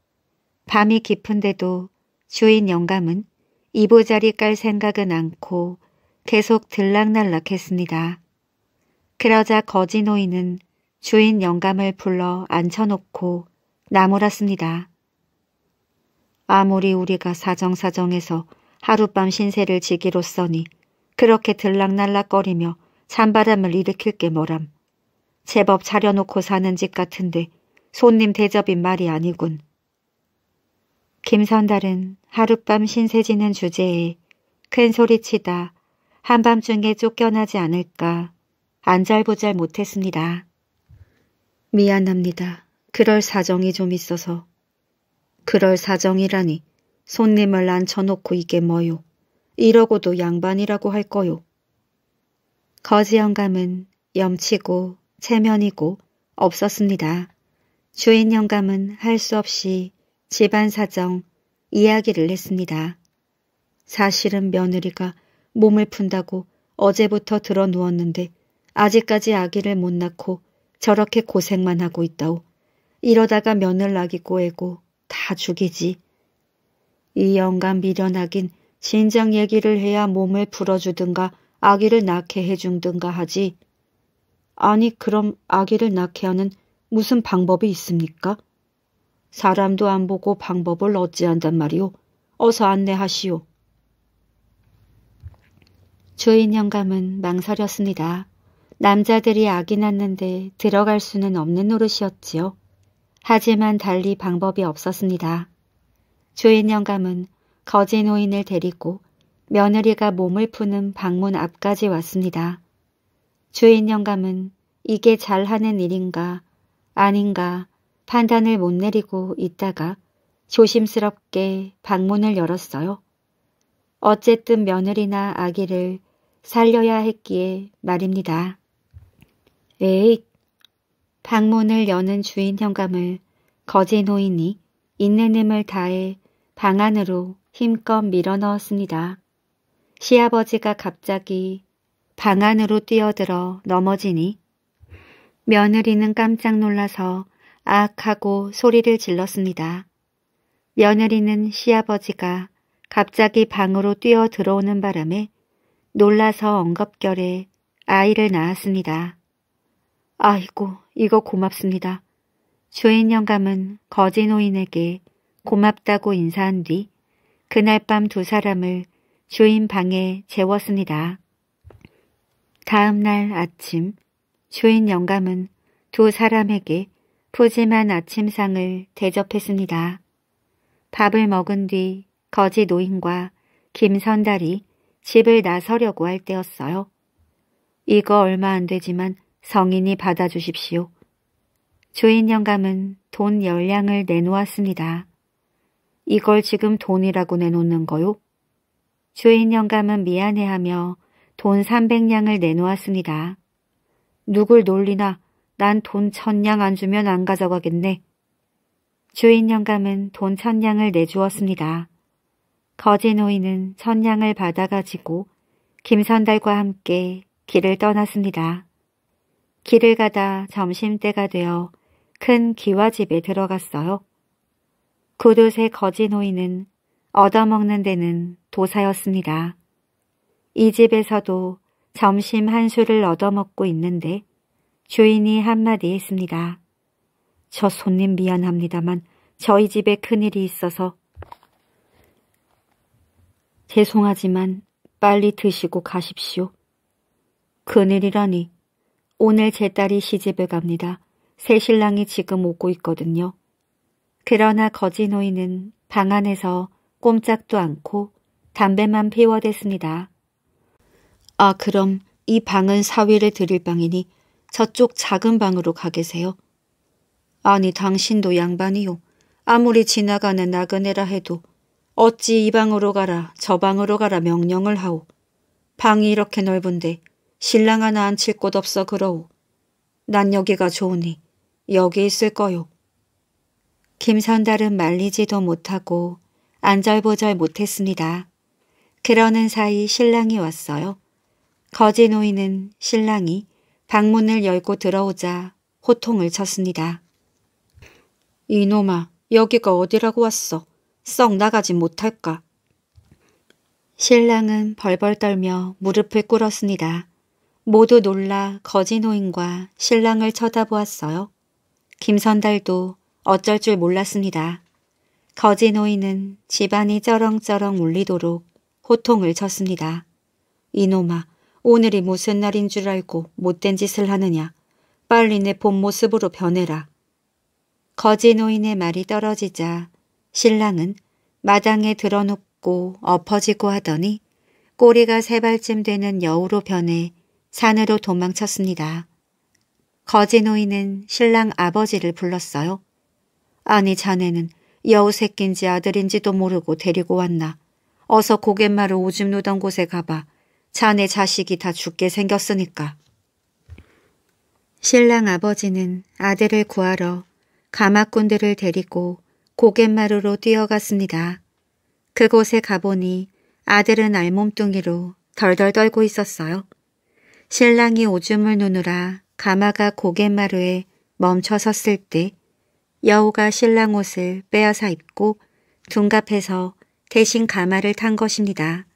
밤이 깊은데도 주인 영감은 이보자리 깔 생각은 않고 계속 들락날락했습니다. 그러자 거지 노인은 주인 영감을 불러 앉혀놓고 나무랐습니다. 아무리 우리가 사정사정해서 하룻밤 신세를 지기로 써니 그렇게 들락날락거리며 찬바람을 일으킬 게 뭐람. 제법 차려놓고 사는 집 같은데 손님 대접인 말이 아니군. 김선달은 하룻밤 신세지는 주제에 큰 소리치다 한밤중에 쫓겨나지 않을까 안잘보잘 못했습니다. 미안합니다. 그럴 사정이 좀 있어서. 그럴 사정이라니 손님을 앉혀놓고 이게 뭐요. 이러고도 양반이라고 할 거요. 거지 영감은 염치고 체면이고 없었습니다. 주인 영감은 할 수 없이 집안 사정 이야기를 했습니다. 사실은 며느리가 몸을 푼다고 어제부터 들어 누웠는데 아직까지 아기를 못 낳고 저렇게 고생만 하고 있다오. 이러다가 며느리 아기 꼬애고 다 죽이지. 이 영감 미련하긴 진작 얘기를 해야 몸을 풀어주든가 아기를 낳게 해준든가 하지. 아니 그럼 아기를 낳게 하는 무슨 방법이 있습니까? 사람도 안 보고 방법을 어찌한단 말이오. 어서 안내하시오. 주인 영감은 망설였습니다. 남자들이 아기 낳는데 들어갈 수는 없는 노릇이었지요. 하지만 달리 방법이 없었습니다. 주인 영감은 거지 노인을 데리고 며느리가 몸을 푸는 방문 앞까지 왔습니다. 주인 영감은 이게 잘하는 일인가 아닌가 판단을 못 내리고 있다가 조심스럽게 방문을 열었어요. 어쨌든 며느리나 아기를 살려야 했기에 말입니다. 에잇! 방문을 여는 주인 형감을거제 노인이 있는 힘을 다해 방 안으로 힘껏 밀어넣었습니다. 시아버지가 갑자기 방 안으로 뛰어들어 넘어지니 며느리는 깜짝 놀라서 악하고 소리를 질렀습니다. 며느리는 시아버지가 갑자기 방으로 뛰어 들어오는 바람에 놀라서 엉겁결에 아이를 낳았습니다. 아이고 이거 고맙습니다. 주인 영감은 거지 노인에게 고맙다고 인사한 뒤 그날 밤 두 사람을 주인 방에 재웠습니다. 다음 날 아침 주인 영감은 두 사람에게 푸짐한 아침상을 대접했습니다. 밥을 먹은 뒤 거지 노인과 김선달이 집을 나서려고 할 때였어요. 이거 얼마 안 되지만 성인이 받아주십시오. 주인 영감은 돈 열량을 내놓았습니다. 이걸 지금 돈이라고 내놓는 거요? 주인 영감은 미안해하며 돈 300냥을 내놓았습니다. 누굴 놀리나 난 돈 천냥 안 주면 안 가져가겠네. 주인 영감은 돈 천냥을 내주었습니다. 거지 노인은 천냥을 받아가지고 김선달과 함께 길을 떠났습니다. 길을 가다 점심때가 되어 큰 기와집에 들어갔어요. 구두쇠 거지 노인은 얻어먹는 데는 도사였습니다. 이 집에서도 점심 한 술을 얻어먹고 있는데 주인이 한마디 했습니다. 저 손님 미안합니다만 저희 집에 큰일이 있어서 죄송하지만 빨리 드시고 가십시오. 큰일이라니 오늘 제 딸이 시집을 갑니다. 새 신랑이 지금 오고 있거든요. 그러나 거지 노인은 방 안에서 꼼짝도 않고 담배만 피워댔습니다. 아 그럼 이 방은 사위를 드릴 방이니 저쪽 작은 방으로 가 계세요. 아니 당신도 양반이요. 아무리 지나가는 나그네라 해도 어찌 이 방으로 가라 저 방으로 가라 명령을 하오. 방이 이렇게 넓은데 신랑 하나 앉힐 곳 없어 그러오. 난 여기가 좋으니 여기 있을 거요. 김선달은 말리지도 못하고 안절보절 못했습니다. 그러는 사이 신랑이 왔어요. 거제 노인은 신랑이 방문을 열고 들어오자 호통을 쳤습니다. 이놈아 여기가 어디라고 왔어. 썩 나가지 못할까. 신랑은 벌벌 떨며 무릎을 꿇었습니다. 모두 놀라 거지 노인과 신랑을 쳐다보았어요. 김선달도 어쩔 줄 몰랐습니다. 거지 노인은 집안이 쩌렁쩌렁 울리도록 호통을 쳤습니다. 이놈아, 오늘이 무슨 날인 줄 알고 못된 짓을 하느냐. 빨리 내 본 모습으로 변해라. 거지 노인의 말이 떨어지자 신랑은 마당에 드러눕고 엎어지고 하더니 꼬리가 세 발쯤 되는 여우로 변해 산으로 도망쳤습니다. 거지 노인은 신랑 아버지를 불렀어요. 아니 자네는 여우 새끼인지 아들인지도 모르고 데리고 왔나. 어서 고갯마루 오줌 누던 곳에 가봐. 자네 자식이 다 죽게 생겼으니까. 신랑 아버지는 아들을 구하러 가마꾼들을 데리고 고갯마루로 뛰어갔습니다. 그곳에 가보니 아들은 알몸뚱이로 덜덜 떨고 있었어요. 신랑이 오줌을 누느라 가마가 고갯마루에 멈춰 섰을 때 여우가 신랑 옷을 빼앗아 입고 둔갑해서 대신 가마를 탄 것입니다.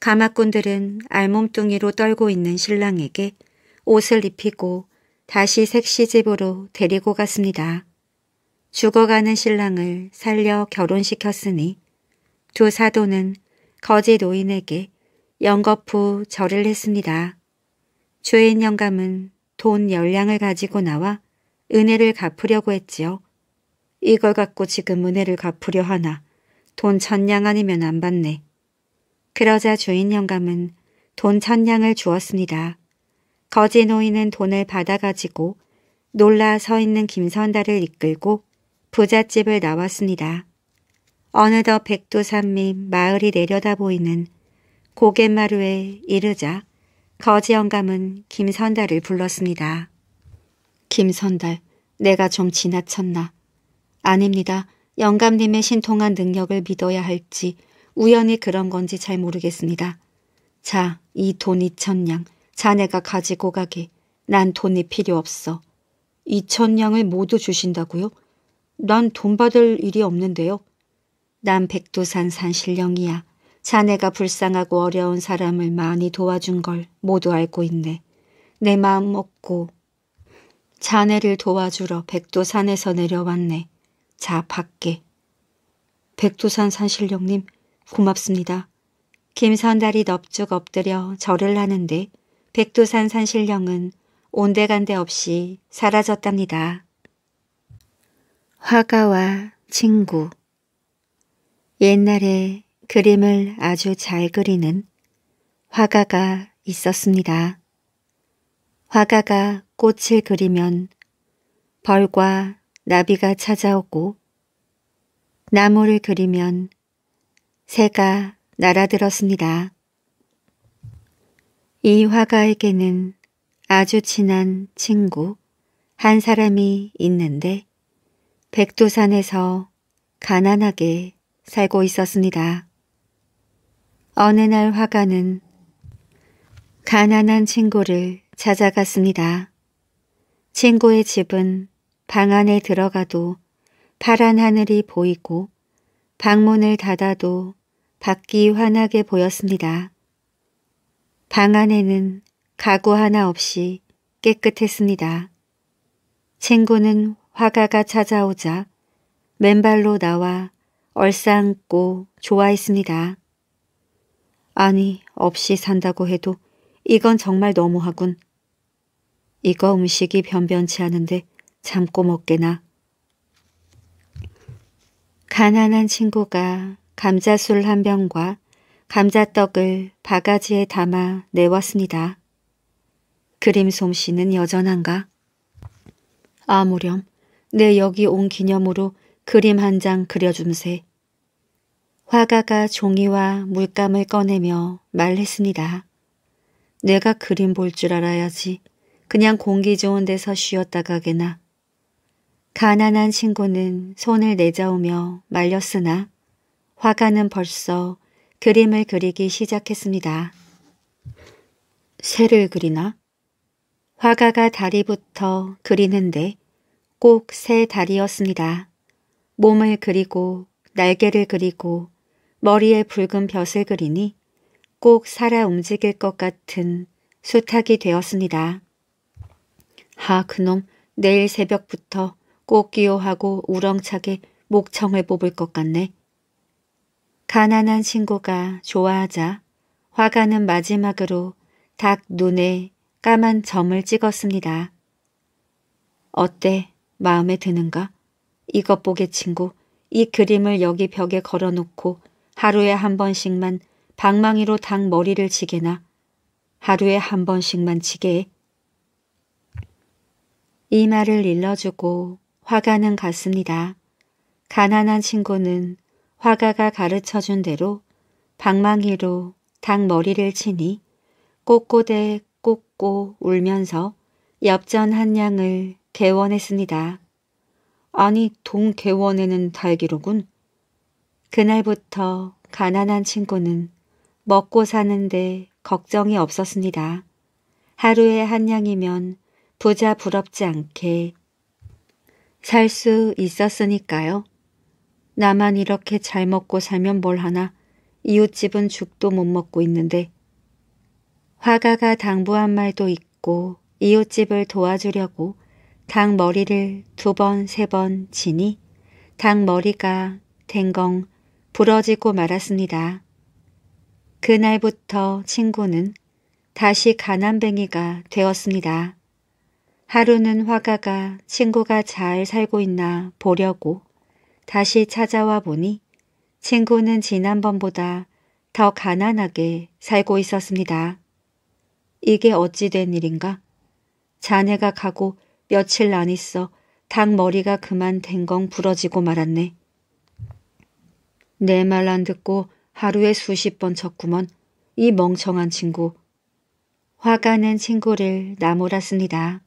가마꾼들은 알몸뚱이로 떨고 있는 신랑에게 옷을 입히고 다시 색시집으로 데리고 갔습니다. 죽어가는 신랑을 살려 결혼시켰으니 두 사도는 거지 노인에게 영거푸 절을 했습니다. 주인 영감은 돈 열량을 가지고 나와 은혜를 갚으려고 했지요. 이걸 갖고 지금 은혜를 갚으려 하나 돈 천냥 아니면 안 받네. 그러자 주인 영감은 돈 천냥을 주었습니다. 거지 노인은 돈을 받아가지고 놀라 서 있는 김선달을 이끌고 부잣집을 나왔습니다. 어느덧 백두산 및 마을이 내려다 보이는 고갯마루에 이르자 거지 영감은 김선달을 불렀습니다. 김선달, 내가 좀 지나쳤나? 아닙니다. 영감님의 신통한 능력을 믿어야 할지 우연히 그런 건지 잘 모르겠습니다. 자, 이 돈2천냥 자네가 가지고 가게. 난 돈이 필요 없어. 2천냥을 모두 주신다고요? 난 돈 받을 일이 없는데요. 난 백두산 산신령이야. 자네가 불쌍하고 어려운 사람을 많이 도와준 걸 모두 알고 있네. 내 마음 먹고 자네를 도와주러 백두산에서 내려왔네. 자, 밖에. 백두산 산신령님, 고맙습니다. 김선달이 넙죽 엎드려 절을 하는데 백두산 산신령은 온데간데 없이 사라졌답니다. 화가와 친구 옛날에 그림을 아주 잘 그리는 화가가 있었습니다. 화가가 꽃을 그리면 벌과 나비가 찾아오고 나무를 그리면 새가 날아들었습니다. 이 화가에게는 아주 친한 친구 한 사람이 있는데 백두산에서 가난하게 살고 있었습니다. 어느 날 화가는 가난한 친구를 찾아갔습니다. 친구의 집은 방 안에 들어가도 파란 하늘이 보이고 방문을 닫아도 밖이 환하게 보였습니다. 방 안에는 가구 하나 없이 깨끗했습니다. 친구는 화가가 찾아오자 맨발로 나와 얼싸안고 좋아했습니다. 아니 없이 산다고 해도 이건 정말 너무하군. 이거 음식이 변변치 않은데 참고 먹게나. 가난한 친구가 감자술 한 병과 감자떡을 바가지에 담아 내왔습니다. 그림 솜씨는 여전한가? 아무렴, 내 여기 온 기념으로 그림 한 장 그려줌세. 화가가 종이와 물감을 꺼내며 말했습니다. 내가 그림 볼 줄 알아야지. 그냥 공기 좋은 데서 쉬었다 가게나. 가난한 친구는 손을 내저으며 말렸으나 화가는 벌써 그림을 그리기 시작했습니다. 새를 그리나? 화가가 다리부터 그리는데 꼭 새 다리였습니다. 몸을 그리고 날개를 그리고 머리에 붉은 벼을 그리니 꼭 살아 움직일 것 같은 수탉이 되었습니다. 하 그놈 내일 새벽부터 꼭 기요하고 우렁차게 목청을 뽑을 것 같네. 가난한 친구가 좋아하자 화가는 마지막으로 닭 눈에 까만 점을 찍었습니다. 어때? 마음에 드는가? 이것 보게 친구, 이 그림을 여기 벽에 걸어놓고 하루에 한 번씩만 방망이로 닭 머리를 치게나 하루에 한 번씩만 치게 이 말을 일러주고 화가는 갔습니다. 가난한 친구는 화가가 가르쳐준 대로 방망이로 닭 머리를 치니 꼬꼬대 꼬꼬 울면서 엽전 한 양을 개원했습니다. 아니 동개원에는 달기로군. 그날부터 가난한 친구는 먹고 사는데 걱정이 없었습니다. 하루에 한 양이면 부자 부럽지 않게 살 수 있었으니까요. 나만 이렇게 잘 먹고 살면 뭘 하나 이웃집은 죽도 못 먹고 있는데 화가가 당부한 말도 있고 이웃집을 도와주려고 당 머리를 두 번 세 번지니당 머리가 댕겅 부러지고 말았습니다. 그날부터 친구는 다시 가난뱅이가 되었습니다. 하루는 화가가 친구가 잘 살고 있나 보려고 다시 찾아와 보니 친구는 지난번보다 더 가난하게 살고 있었습니다. 이게 어찌 된 일인가? 자네가 가고 며칠 안 있어 닭 머리가 그만 댕겅 부러지고 말았네. 내 말 안 듣고 하루에 수십 번 쳤구먼. 이 멍청한 친구. 화가 낸 친구를 나몰았습니다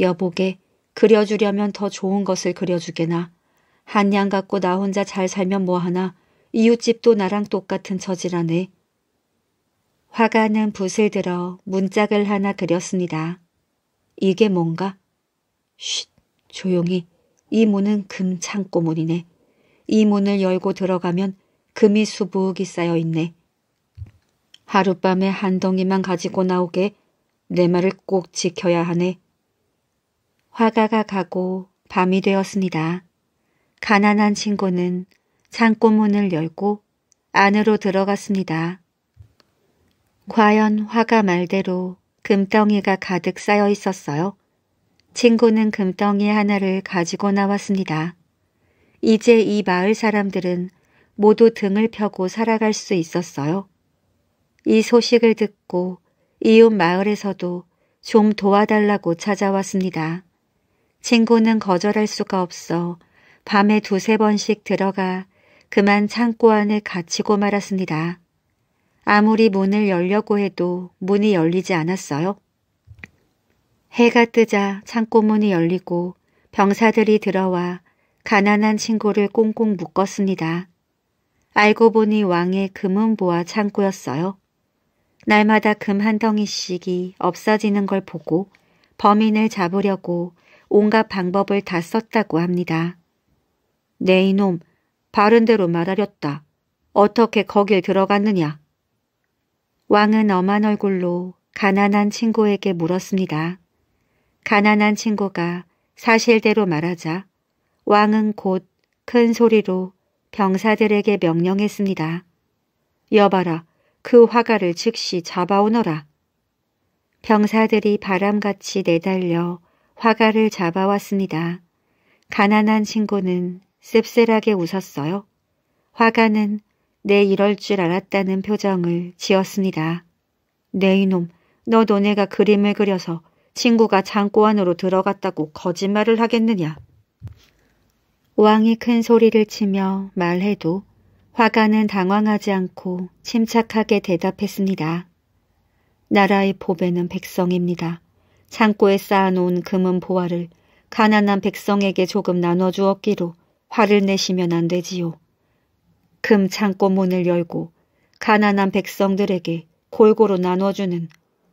여보게 그려주려면 더 좋은 것을 그려주게나. 한양 갖고 나 혼자 잘 살면 뭐하나 이웃집도 나랑 똑같은 처지라네. 화가는 붓을 들어 문짝을 하나 그렸습니다. 이게 뭔가? 쉿 조용히 이 문은 금 창고 문이네. 이 문을 열고 들어가면 금이 수북이 쌓여있네. 하룻밤에 한 덩이만 가지고 나오게 내 말을 꼭 지켜야 하네. 화가가 가고 밤이 되었습니다. 가난한 친구는 창고문을 열고 안으로 들어갔습니다. 과연 화가 말대로 금덩이가 가득 쌓여 있었어요. 친구는 금덩이 하나를 가지고 나왔습니다. 이제 이 마을 사람들은 모두 등을 펴고 살아갈 수 있었어요. 이 소식을 듣고 이웃 마을에서도 좀 도와달라고 찾아왔습니다. 친구는 거절할 수가 없어 밤에 두세 번씩 들어가 그만 창고 안에 갇히고 말았습니다. 아무리 문을 열려고 해도 문이 열리지 않았어요. 해가 뜨자 창고문이 열리고 병사들이 들어와 가난한 친구를 꽁꽁 묶었습니다. 알고 보니 왕의 금은 보아 창고였어요. 날마다 금 한 덩이씩이 없어지는 걸 보고 범인을 잡으려고 온갖 방법을 다 썼다고 합니다. 네 이놈, 바른대로 말하렸다. 어떻게 거길 들어갔느냐? 왕은 엄한 얼굴로 가난한 친구에게 물었습니다. 가난한 친구가 사실대로 말하자 왕은 곧 큰 소리로 병사들에게 명령했습니다. 여봐라, 그 화가를 즉시 잡아오너라. 병사들이 바람같이 내달려 화가를 잡아왔습니다. 가난한 친구는 씁쓸하게 웃었어요. 화가는 내 이럴 줄 알았다는 표정을 지었습니다. 네 이놈, 너 너네가 그림을 그려서 친구가 창고 안으로 들어갔다고 거짓말을 하겠느냐. 왕이 큰 소리를 치며 말해도 화가는 당황하지 않고 침착하게 대답했습니다. 나라의 보배는 백성입니다. 창고에 쌓아놓은 금은 보화를 가난한 백성에게 조금 나눠주었기로 화를 내시면 안 되지요. 금 창고 문을 열고 가난한 백성들에게 골고루 나눠주는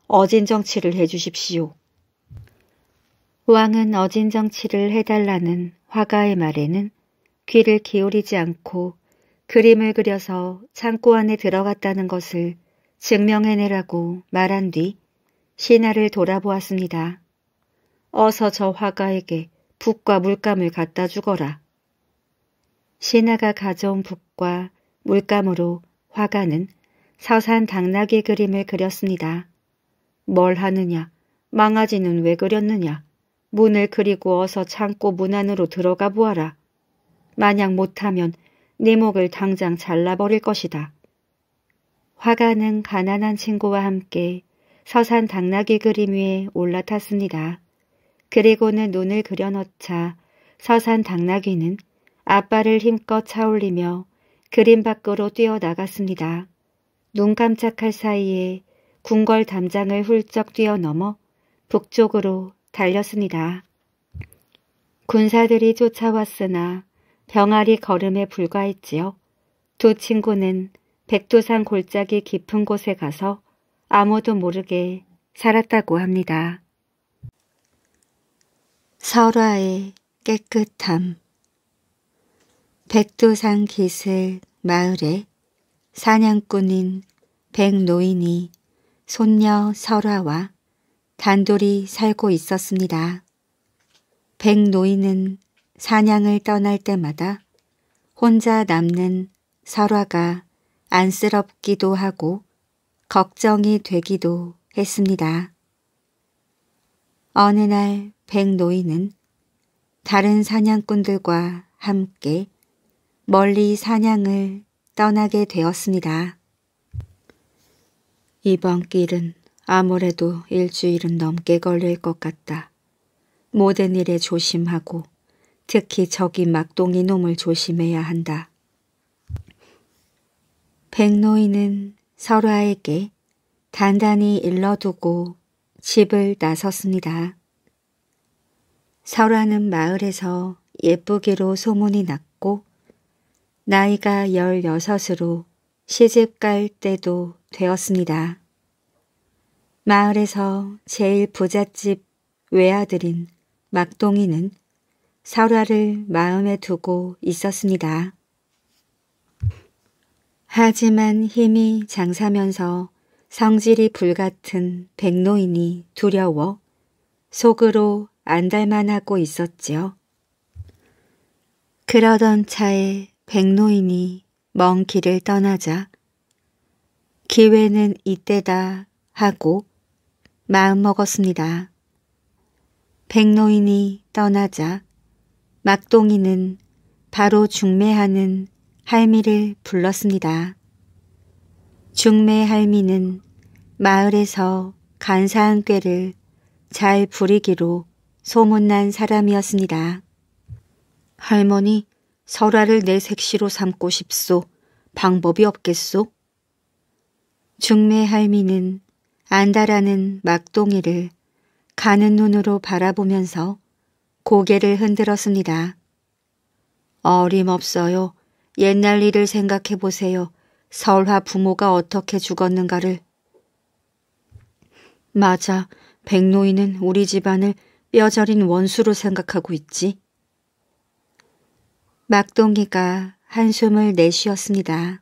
어진 정치를 해주십시오. 왕은 어진 정치를 해달라는 화가의 말에는 귀를 기울이지 않고 그림을 그려서 창고 안에 들어갔다는 것을 증명해내라고 말한 뒤 신하를 돌아보았습니다. 어서 저 화가에게 북과 물감을 갖다 주거라. 신하가 가져온 붓과 물감으로 화가는 서산 당나귀 그림을 그렸습니다. 뭘 하느냐, 망아지는 왜 그렸느냐, 문을 그리고 어서 창고 문 안으로 들어가 보아라. 만약 못하면 네 목을 당장 잘라버릴 것이다. 화가는 가난한 친구와 함께 서산 당나귀 그림 위에 올라탔습니다. 그리고는 눈을 그려넣자 서산 당나귀는 아빠를 힘껏 차올리며 그림 밖으로 뛰어나갔습니다. 눈 깜짝할 사이에 궁궐 담장을 훌쩍 뛰어넘어 북쪽으로 달렸습니다. 군사들이 쫓아왔으나 병아리 걸음에 불과했지요. 두 친구는 백두산 골짜기 깊은 곳에 가서 아무도 모르게 살았다고 합니다. 설화의 깨끗함 백두산 기슭 마을에 사냥꾼인 백노인이 손녀 설화와 단둘이 살고 있었습니다. 백노인은 사냥을 떠날 때마다 혼자 남는 설화가 안쓰럽기도 하고 걱정이 되기도 했습니다. 어느 날 백노인은 다른 사냥꾼들과 함께 멀리 사냥을 떠나게 되었습니다. 이번 길은 아무래도 일주일은 넘게 걸릴 것 같다. 모든 일에 조심하고 특히 저기 막동이 놈을 조심해야 한다. 백노인은 설화에게 단단히 일러두고 집을 나섰습니다. 설화는 마을에서 예쁘기로 소문이 났고 나이가 16으로 시집 갈 때도 되었습니다. 마을에서 제일 부잣집 외아들인 막동이는 설화를 마음에 두고 있었습니다. 하지만 힘이 장사면서 성질이 불같은 백노인이 두려워 속으로 안달만 하고 있었지요. 그러던 차에 백노인이 먼 길을 떠나자 기회는 이때다 하고 마음먹었습니다. 백노인이 떠나자 막동이는 바로 중매하는 할미를 불렀습니다. 중매 할미는 마을에서 간사한 꾀를 잘 부리기로 소문난 사람이었습니다. 할머니, 설화를 내 색시로 삼고 싶소. 방법이 없겠소? 중매 할미는 안다라는 막동이를 가는 눈으로 바라보면서 고개를 흔들었습니다. 어림없어요. 옛날 일을 생각해보세요. 설화 부모가 어떻게 죽었는가를. 맞아. 백노인은 우리 집안을 뼈저린 원수로 생각하고 있지. 막동이가 한숨을 내쉬었습니다.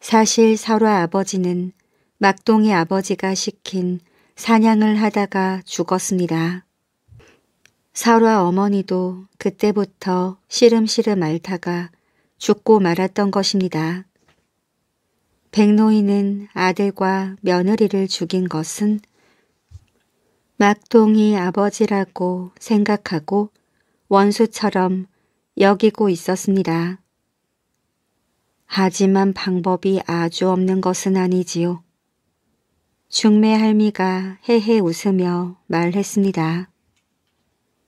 사실 설화 아버지는 막동이 아버지가 시킨 사냥을 하다가 죽었습니다. 설화 어머니도 그때부터 시름시름 앓다가 죽고 말았던 것입니다. 백노인은 아들과 며느리를 죽인 것은 막동이 아버지라고 생각하고 원수처럼 여기고 있었습니다. 하지만 방법이 아주 없는 것은 아니지요. 중매 할미가 헤헤 웃으며 말했습니다.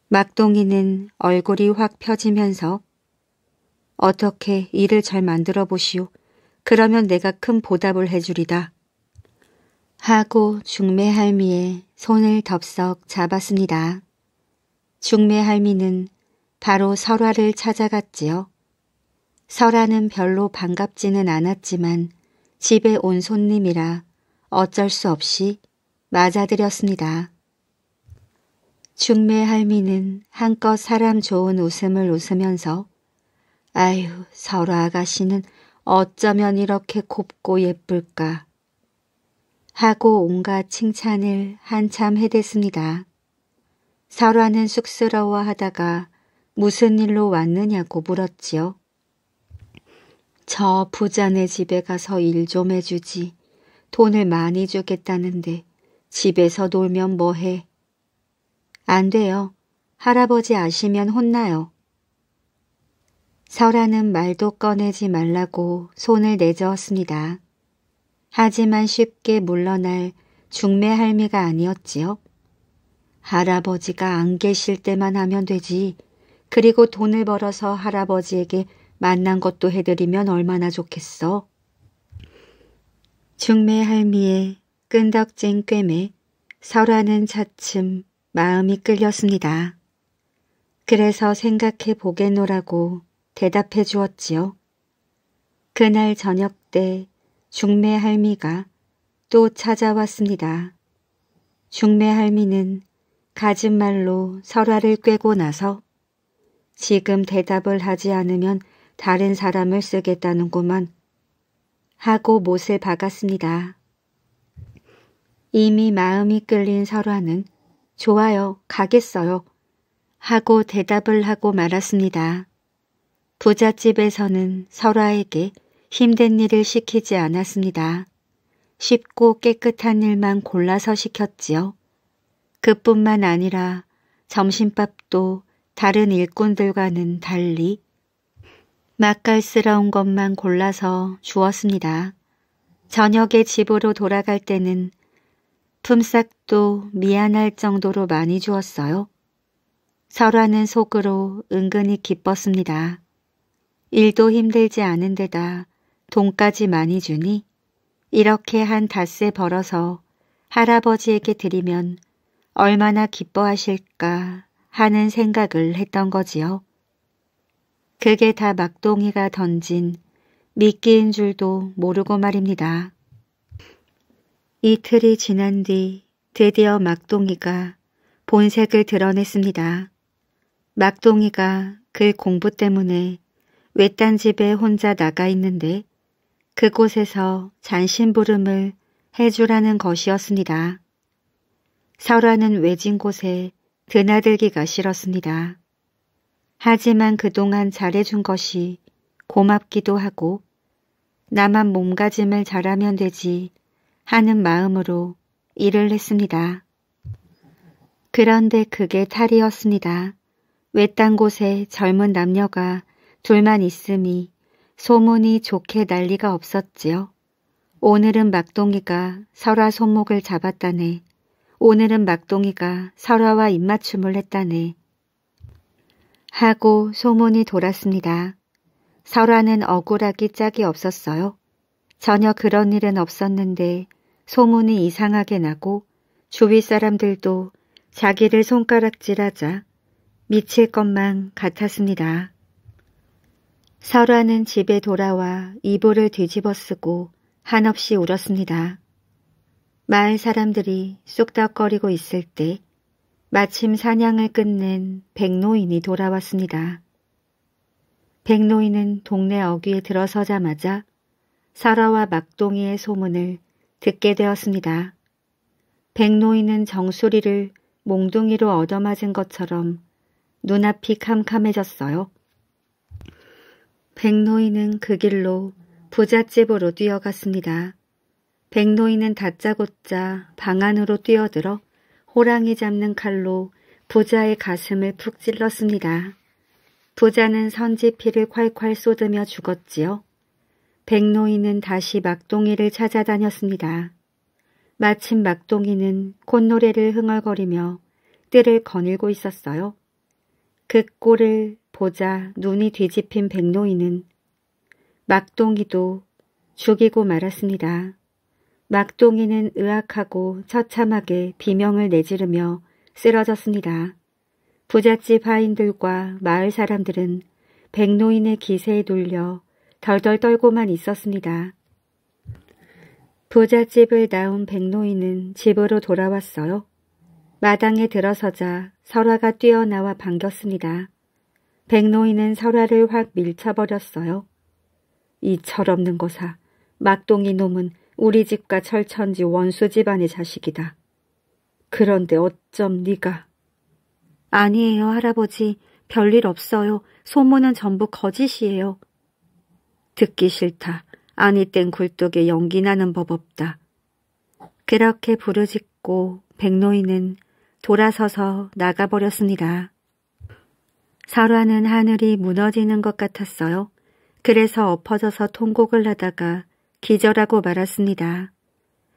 막동이는 얼굴이 확 펴지면서 어떻게 일을 잘 만들어 보시오. 그러면 내가 큰 보답을 해주리다. 하고 중매 할미의 손을 덥석 잡았습니다. 중매 할미는 바로 설화를 찾아갔지요. 설화는 별로 반갑지는 않았지만 집에 온 손님이라 어쩔 수 없이 맞아들였습니다. 중매 할미는 한껏 사람 좋은 웃음을 웃으면서 아유 설화 아가씨는 어쩌면 이렇게 곱고 예쁠까 하고 온갖 칭찬을 한참 해댔습니다. 설화는 쑥스러워하다가 무슨 일로 왔느냐고 물었지요. 저 부자네 집에 가서 일 좀 해주지. 돈을 많이 주겠다는데 집에서 놀면 뭐해. 안 돼요. 할아버지 아시면 혼나요. 설아는 말도 꺼내지 말라고 손을 내저었습니다. 하지만 쉽게 물러날 중매 할미가 아니었지요. 할아버지가 안 계실 때만 하면 되지 그리고 돈을 벌어서 할아버지에게 만난 것도 해드리면 얼마나 좋겠어. 중매 할미의 끈덕진 꿰매 설화는 차츰 마음이 끌렸습니다. 그래서 생각해 보겠노라고 대답해 주었지요. 그날 저녁 때 중매 할미가 또 찾아왔습니다. 중매 할미는 가진 말로 설화를 꿰고 나서 지금 대답을 하지 않으면 다른 사람을 쓰겠다는구만 하고 못을 박았습니다. 이미 마음이 끌린 설화는 좋아요 가겠어요 하고 대답을 하고 말았습니다. 부잣집에서는 설화에게 힘든 일을 시키지 않았습니다. 쉽고 깨끗한 일만 골라서 시켰지요. 그뿐만 아니라 점심밥도 다른 일꾼들과는 달리 맛깔스러운 것만 골라서 주었습니다. 저녁에 집으로 돌아갈 때는 품삯도 미안할 정도로 많이 주었어요. 설화는 속으로 은근히 기뻤습니다. 일도 힘들지 않은 데다 돈까지 많이 주니 이렇게 한 닷새 벌어서 할아버지에게 드리면 얼마나 기뻐하실까 하는 생각을 했던 거지요. 그게 다 막동이가 던진 미끼인 줄도 모르고 말입니다. 이틀이 지난 뒤 드디어 막동이가 본색을 드러냈습니다. 막동이가 그 공부 때문에 외딴 집에 혼자 나가 있는데 그곳에서 잔심부름을 해주라는 것이었습니다. 설화는 외진 곳에 드나들기가 싫었습니다. 하지만 그동안 잘해준 것이 고맙기도 하고 나만 몸가짐을 잘하면 되지 하는 마음으로 일을 했습니다. 그런데 그게 탈이었습니다. 외딴 곳에 젊은 남녀가 둘만 있음이 소문이 좋게 날리가 없었지요. 오늘은 막동이가 설화 손목을 잡았다네. 오늘은 막동이가 설화와 입맞춤을 했다네. 하고 소문이 돌았습니다. 설화는 억울하기 짝이 없었어요. 전혀 그런 일은 없었는데 소문이 이상하게 나고 주위 사람들도 자기를 손가락질하자 미칠 것만 같았습니다. 설화는 집에 돌아와 이불을 뒤집어 쓰고 한없이 울었습니다. 마을 사람들이 쑥덕거리고 있을 때 마침 사냥을 끝낸 백노인이 돌아왔습니다. 백노인은 동네 어귀에 들어서자마자 설화와 막동이의 소문을 듣게 되었습니다. 백노인은 정수리를 몽둥이로 얻어맞은 것처럼 눈앞이 캄캄해졌어요. 백노인은 그 길로 부잣집으로 뛰어갔습니다. 백노인은 다짜고짜 방 안으로 뛰어들어 호랑이 잡는 칼로 부자의 가슴을 푹 찔렀습니다. 부자는 선지피를 콸콸 쏟으며 죽었지요. 백노인은 다시 막동이를 찾아다녔습니다. 마침 막동이는 콧노래를 흥얼거리며 뜰을 거닐고 있었어요. 그 꼴을 보자 눈이 뒤집힌 백노인은 막동이도 죽이고 말았습니다. 막동이는 의악하고 처참하게 비명을 내지르며 쓰러졌습니다. 부잣집 하인들과 마을 사람들은 백노인의 기세에 놀려 덜덜 떨고만 있었습니다. 부잣집을 나온 백노인은 집으로 돌아왔어요. 마당에 들어서자 설화가 뛰어나와 반겼습니다. 백노인은 설화를 확 밀쳐버렸어요. 이 철없는 거사, 막동이 놈은 우리 집과 철천지 원수 집안의 자식이다. 그런데 어쩜 네가? 아니에요, 할아버지. 별일 없어요. 소문은 전부 거짓이에요. 듣기 싫다. 아니 땐 굴뚝에 연기 나는 법 없다. 그렇게 부르짖고 백노인은 돌아서서 나가버렸습니다. 설화는 하늘이 무너지는 것 같았어요. 그래서 엎어져서 통곡을 하다가 기절하고 말았습니다.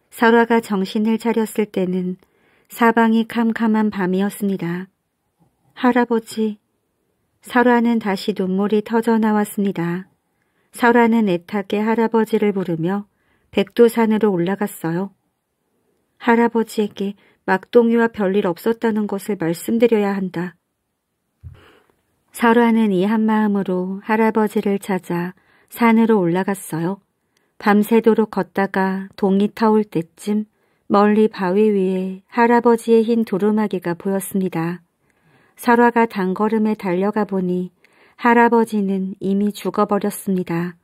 설화가 정신을 차렸을 때는 사방이 캄캄한 밤이었습니다. 할아버지, 설화는 다시 눈물이 터져 나왔습니다. 설화는 애타게 할아버지를 부르며 백두산으로 올라갔어요. 할아버지에게 막동이와 별일 없었다는 것을 말씀드려야 한다. 설화는 이 한마음으로 할아버지를 찾아 산으로 올라갔어요. 밤새도록 걷다가 동이 타올 때쯤 멀리 바위 위에 할아버지의 흰 두루마기가 보였습니다. 설화가 단걸음에 달려가 보니 할아버지는 이미 죽어버렸습니다.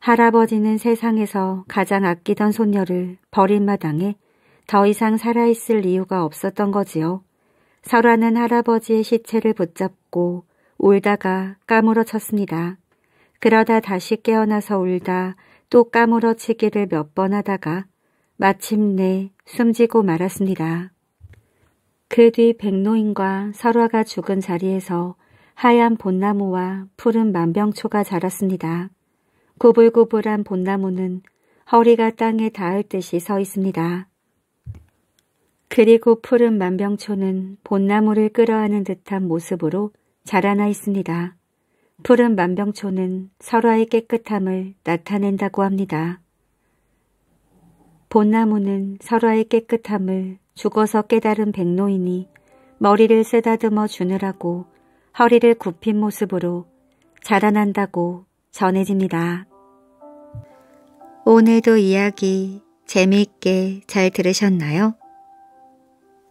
할아버지는 세상에서 가장 아끼던 손녀를 버린 마당에 더 이상 살아있을 이유가 없었던 거지요. 설화는 할아버지의 시체를 붙잡고 울다가 까무러쳤습니다. 그러다 다시 깨어나서 울다 또 까무러치기를 몇 번 하다가 마침내 숨지고 말았습니다. 그 뒤 백노인과 설화가 죽은 자리에서 하얀 벚나무와 푸른 만병초가 자랐습니다. 구불구불한 벚나무는 허리가 땅에 닿을 듯이 서 있습니다. 그리고 푸른 만병초는 벚나무를 끌어안은 듯한 모습으로 자라나 있습니다. 푸른 만병초는 설화의 깨끗함을 나타낸다고 합니다. 본나무는 설화의 깨끗함을 죽어서 깨달은 백노인이 머리를 쓰다듬어 주느라고 허리를 굽힌 모습으로 자라난다고 전해집니다. 오늘도 이야기 재미있게 잘 들으셨나요?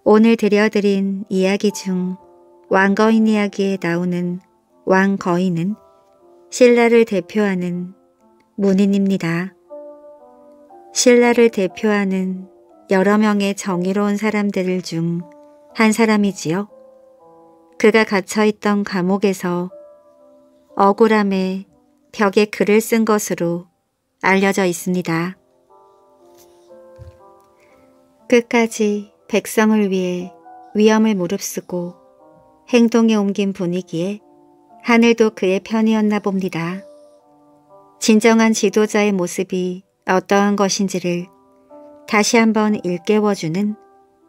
오늘 들려드린 이야기 중 왕거인 이야기에 나오는 왕 거인은 신라를 대표하는 문인입니다. 신라를 대표하는 여러 명의 정의로운 사람들 중 한 사람이지요. 그가 갇혀있던 감옥에서 억울함에 벽에 글을 쓴 것으로 알려져 있습니다. 끝까지 백성을 위해 위험을 무릅쓰고 행동에 옮긴 분위기에 하늘도 그의 편이었나 봅니다. 진정한 지도자의 모습이 어떠한 것인지를 다시 한번 일깨워주는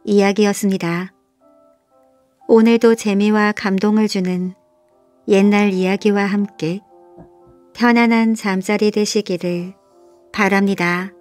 이야기였습니다. 오늘도 재미와 감동을 주는 옛날 이야기와 함께 편안한 잠자리 되시기를 바랍니다.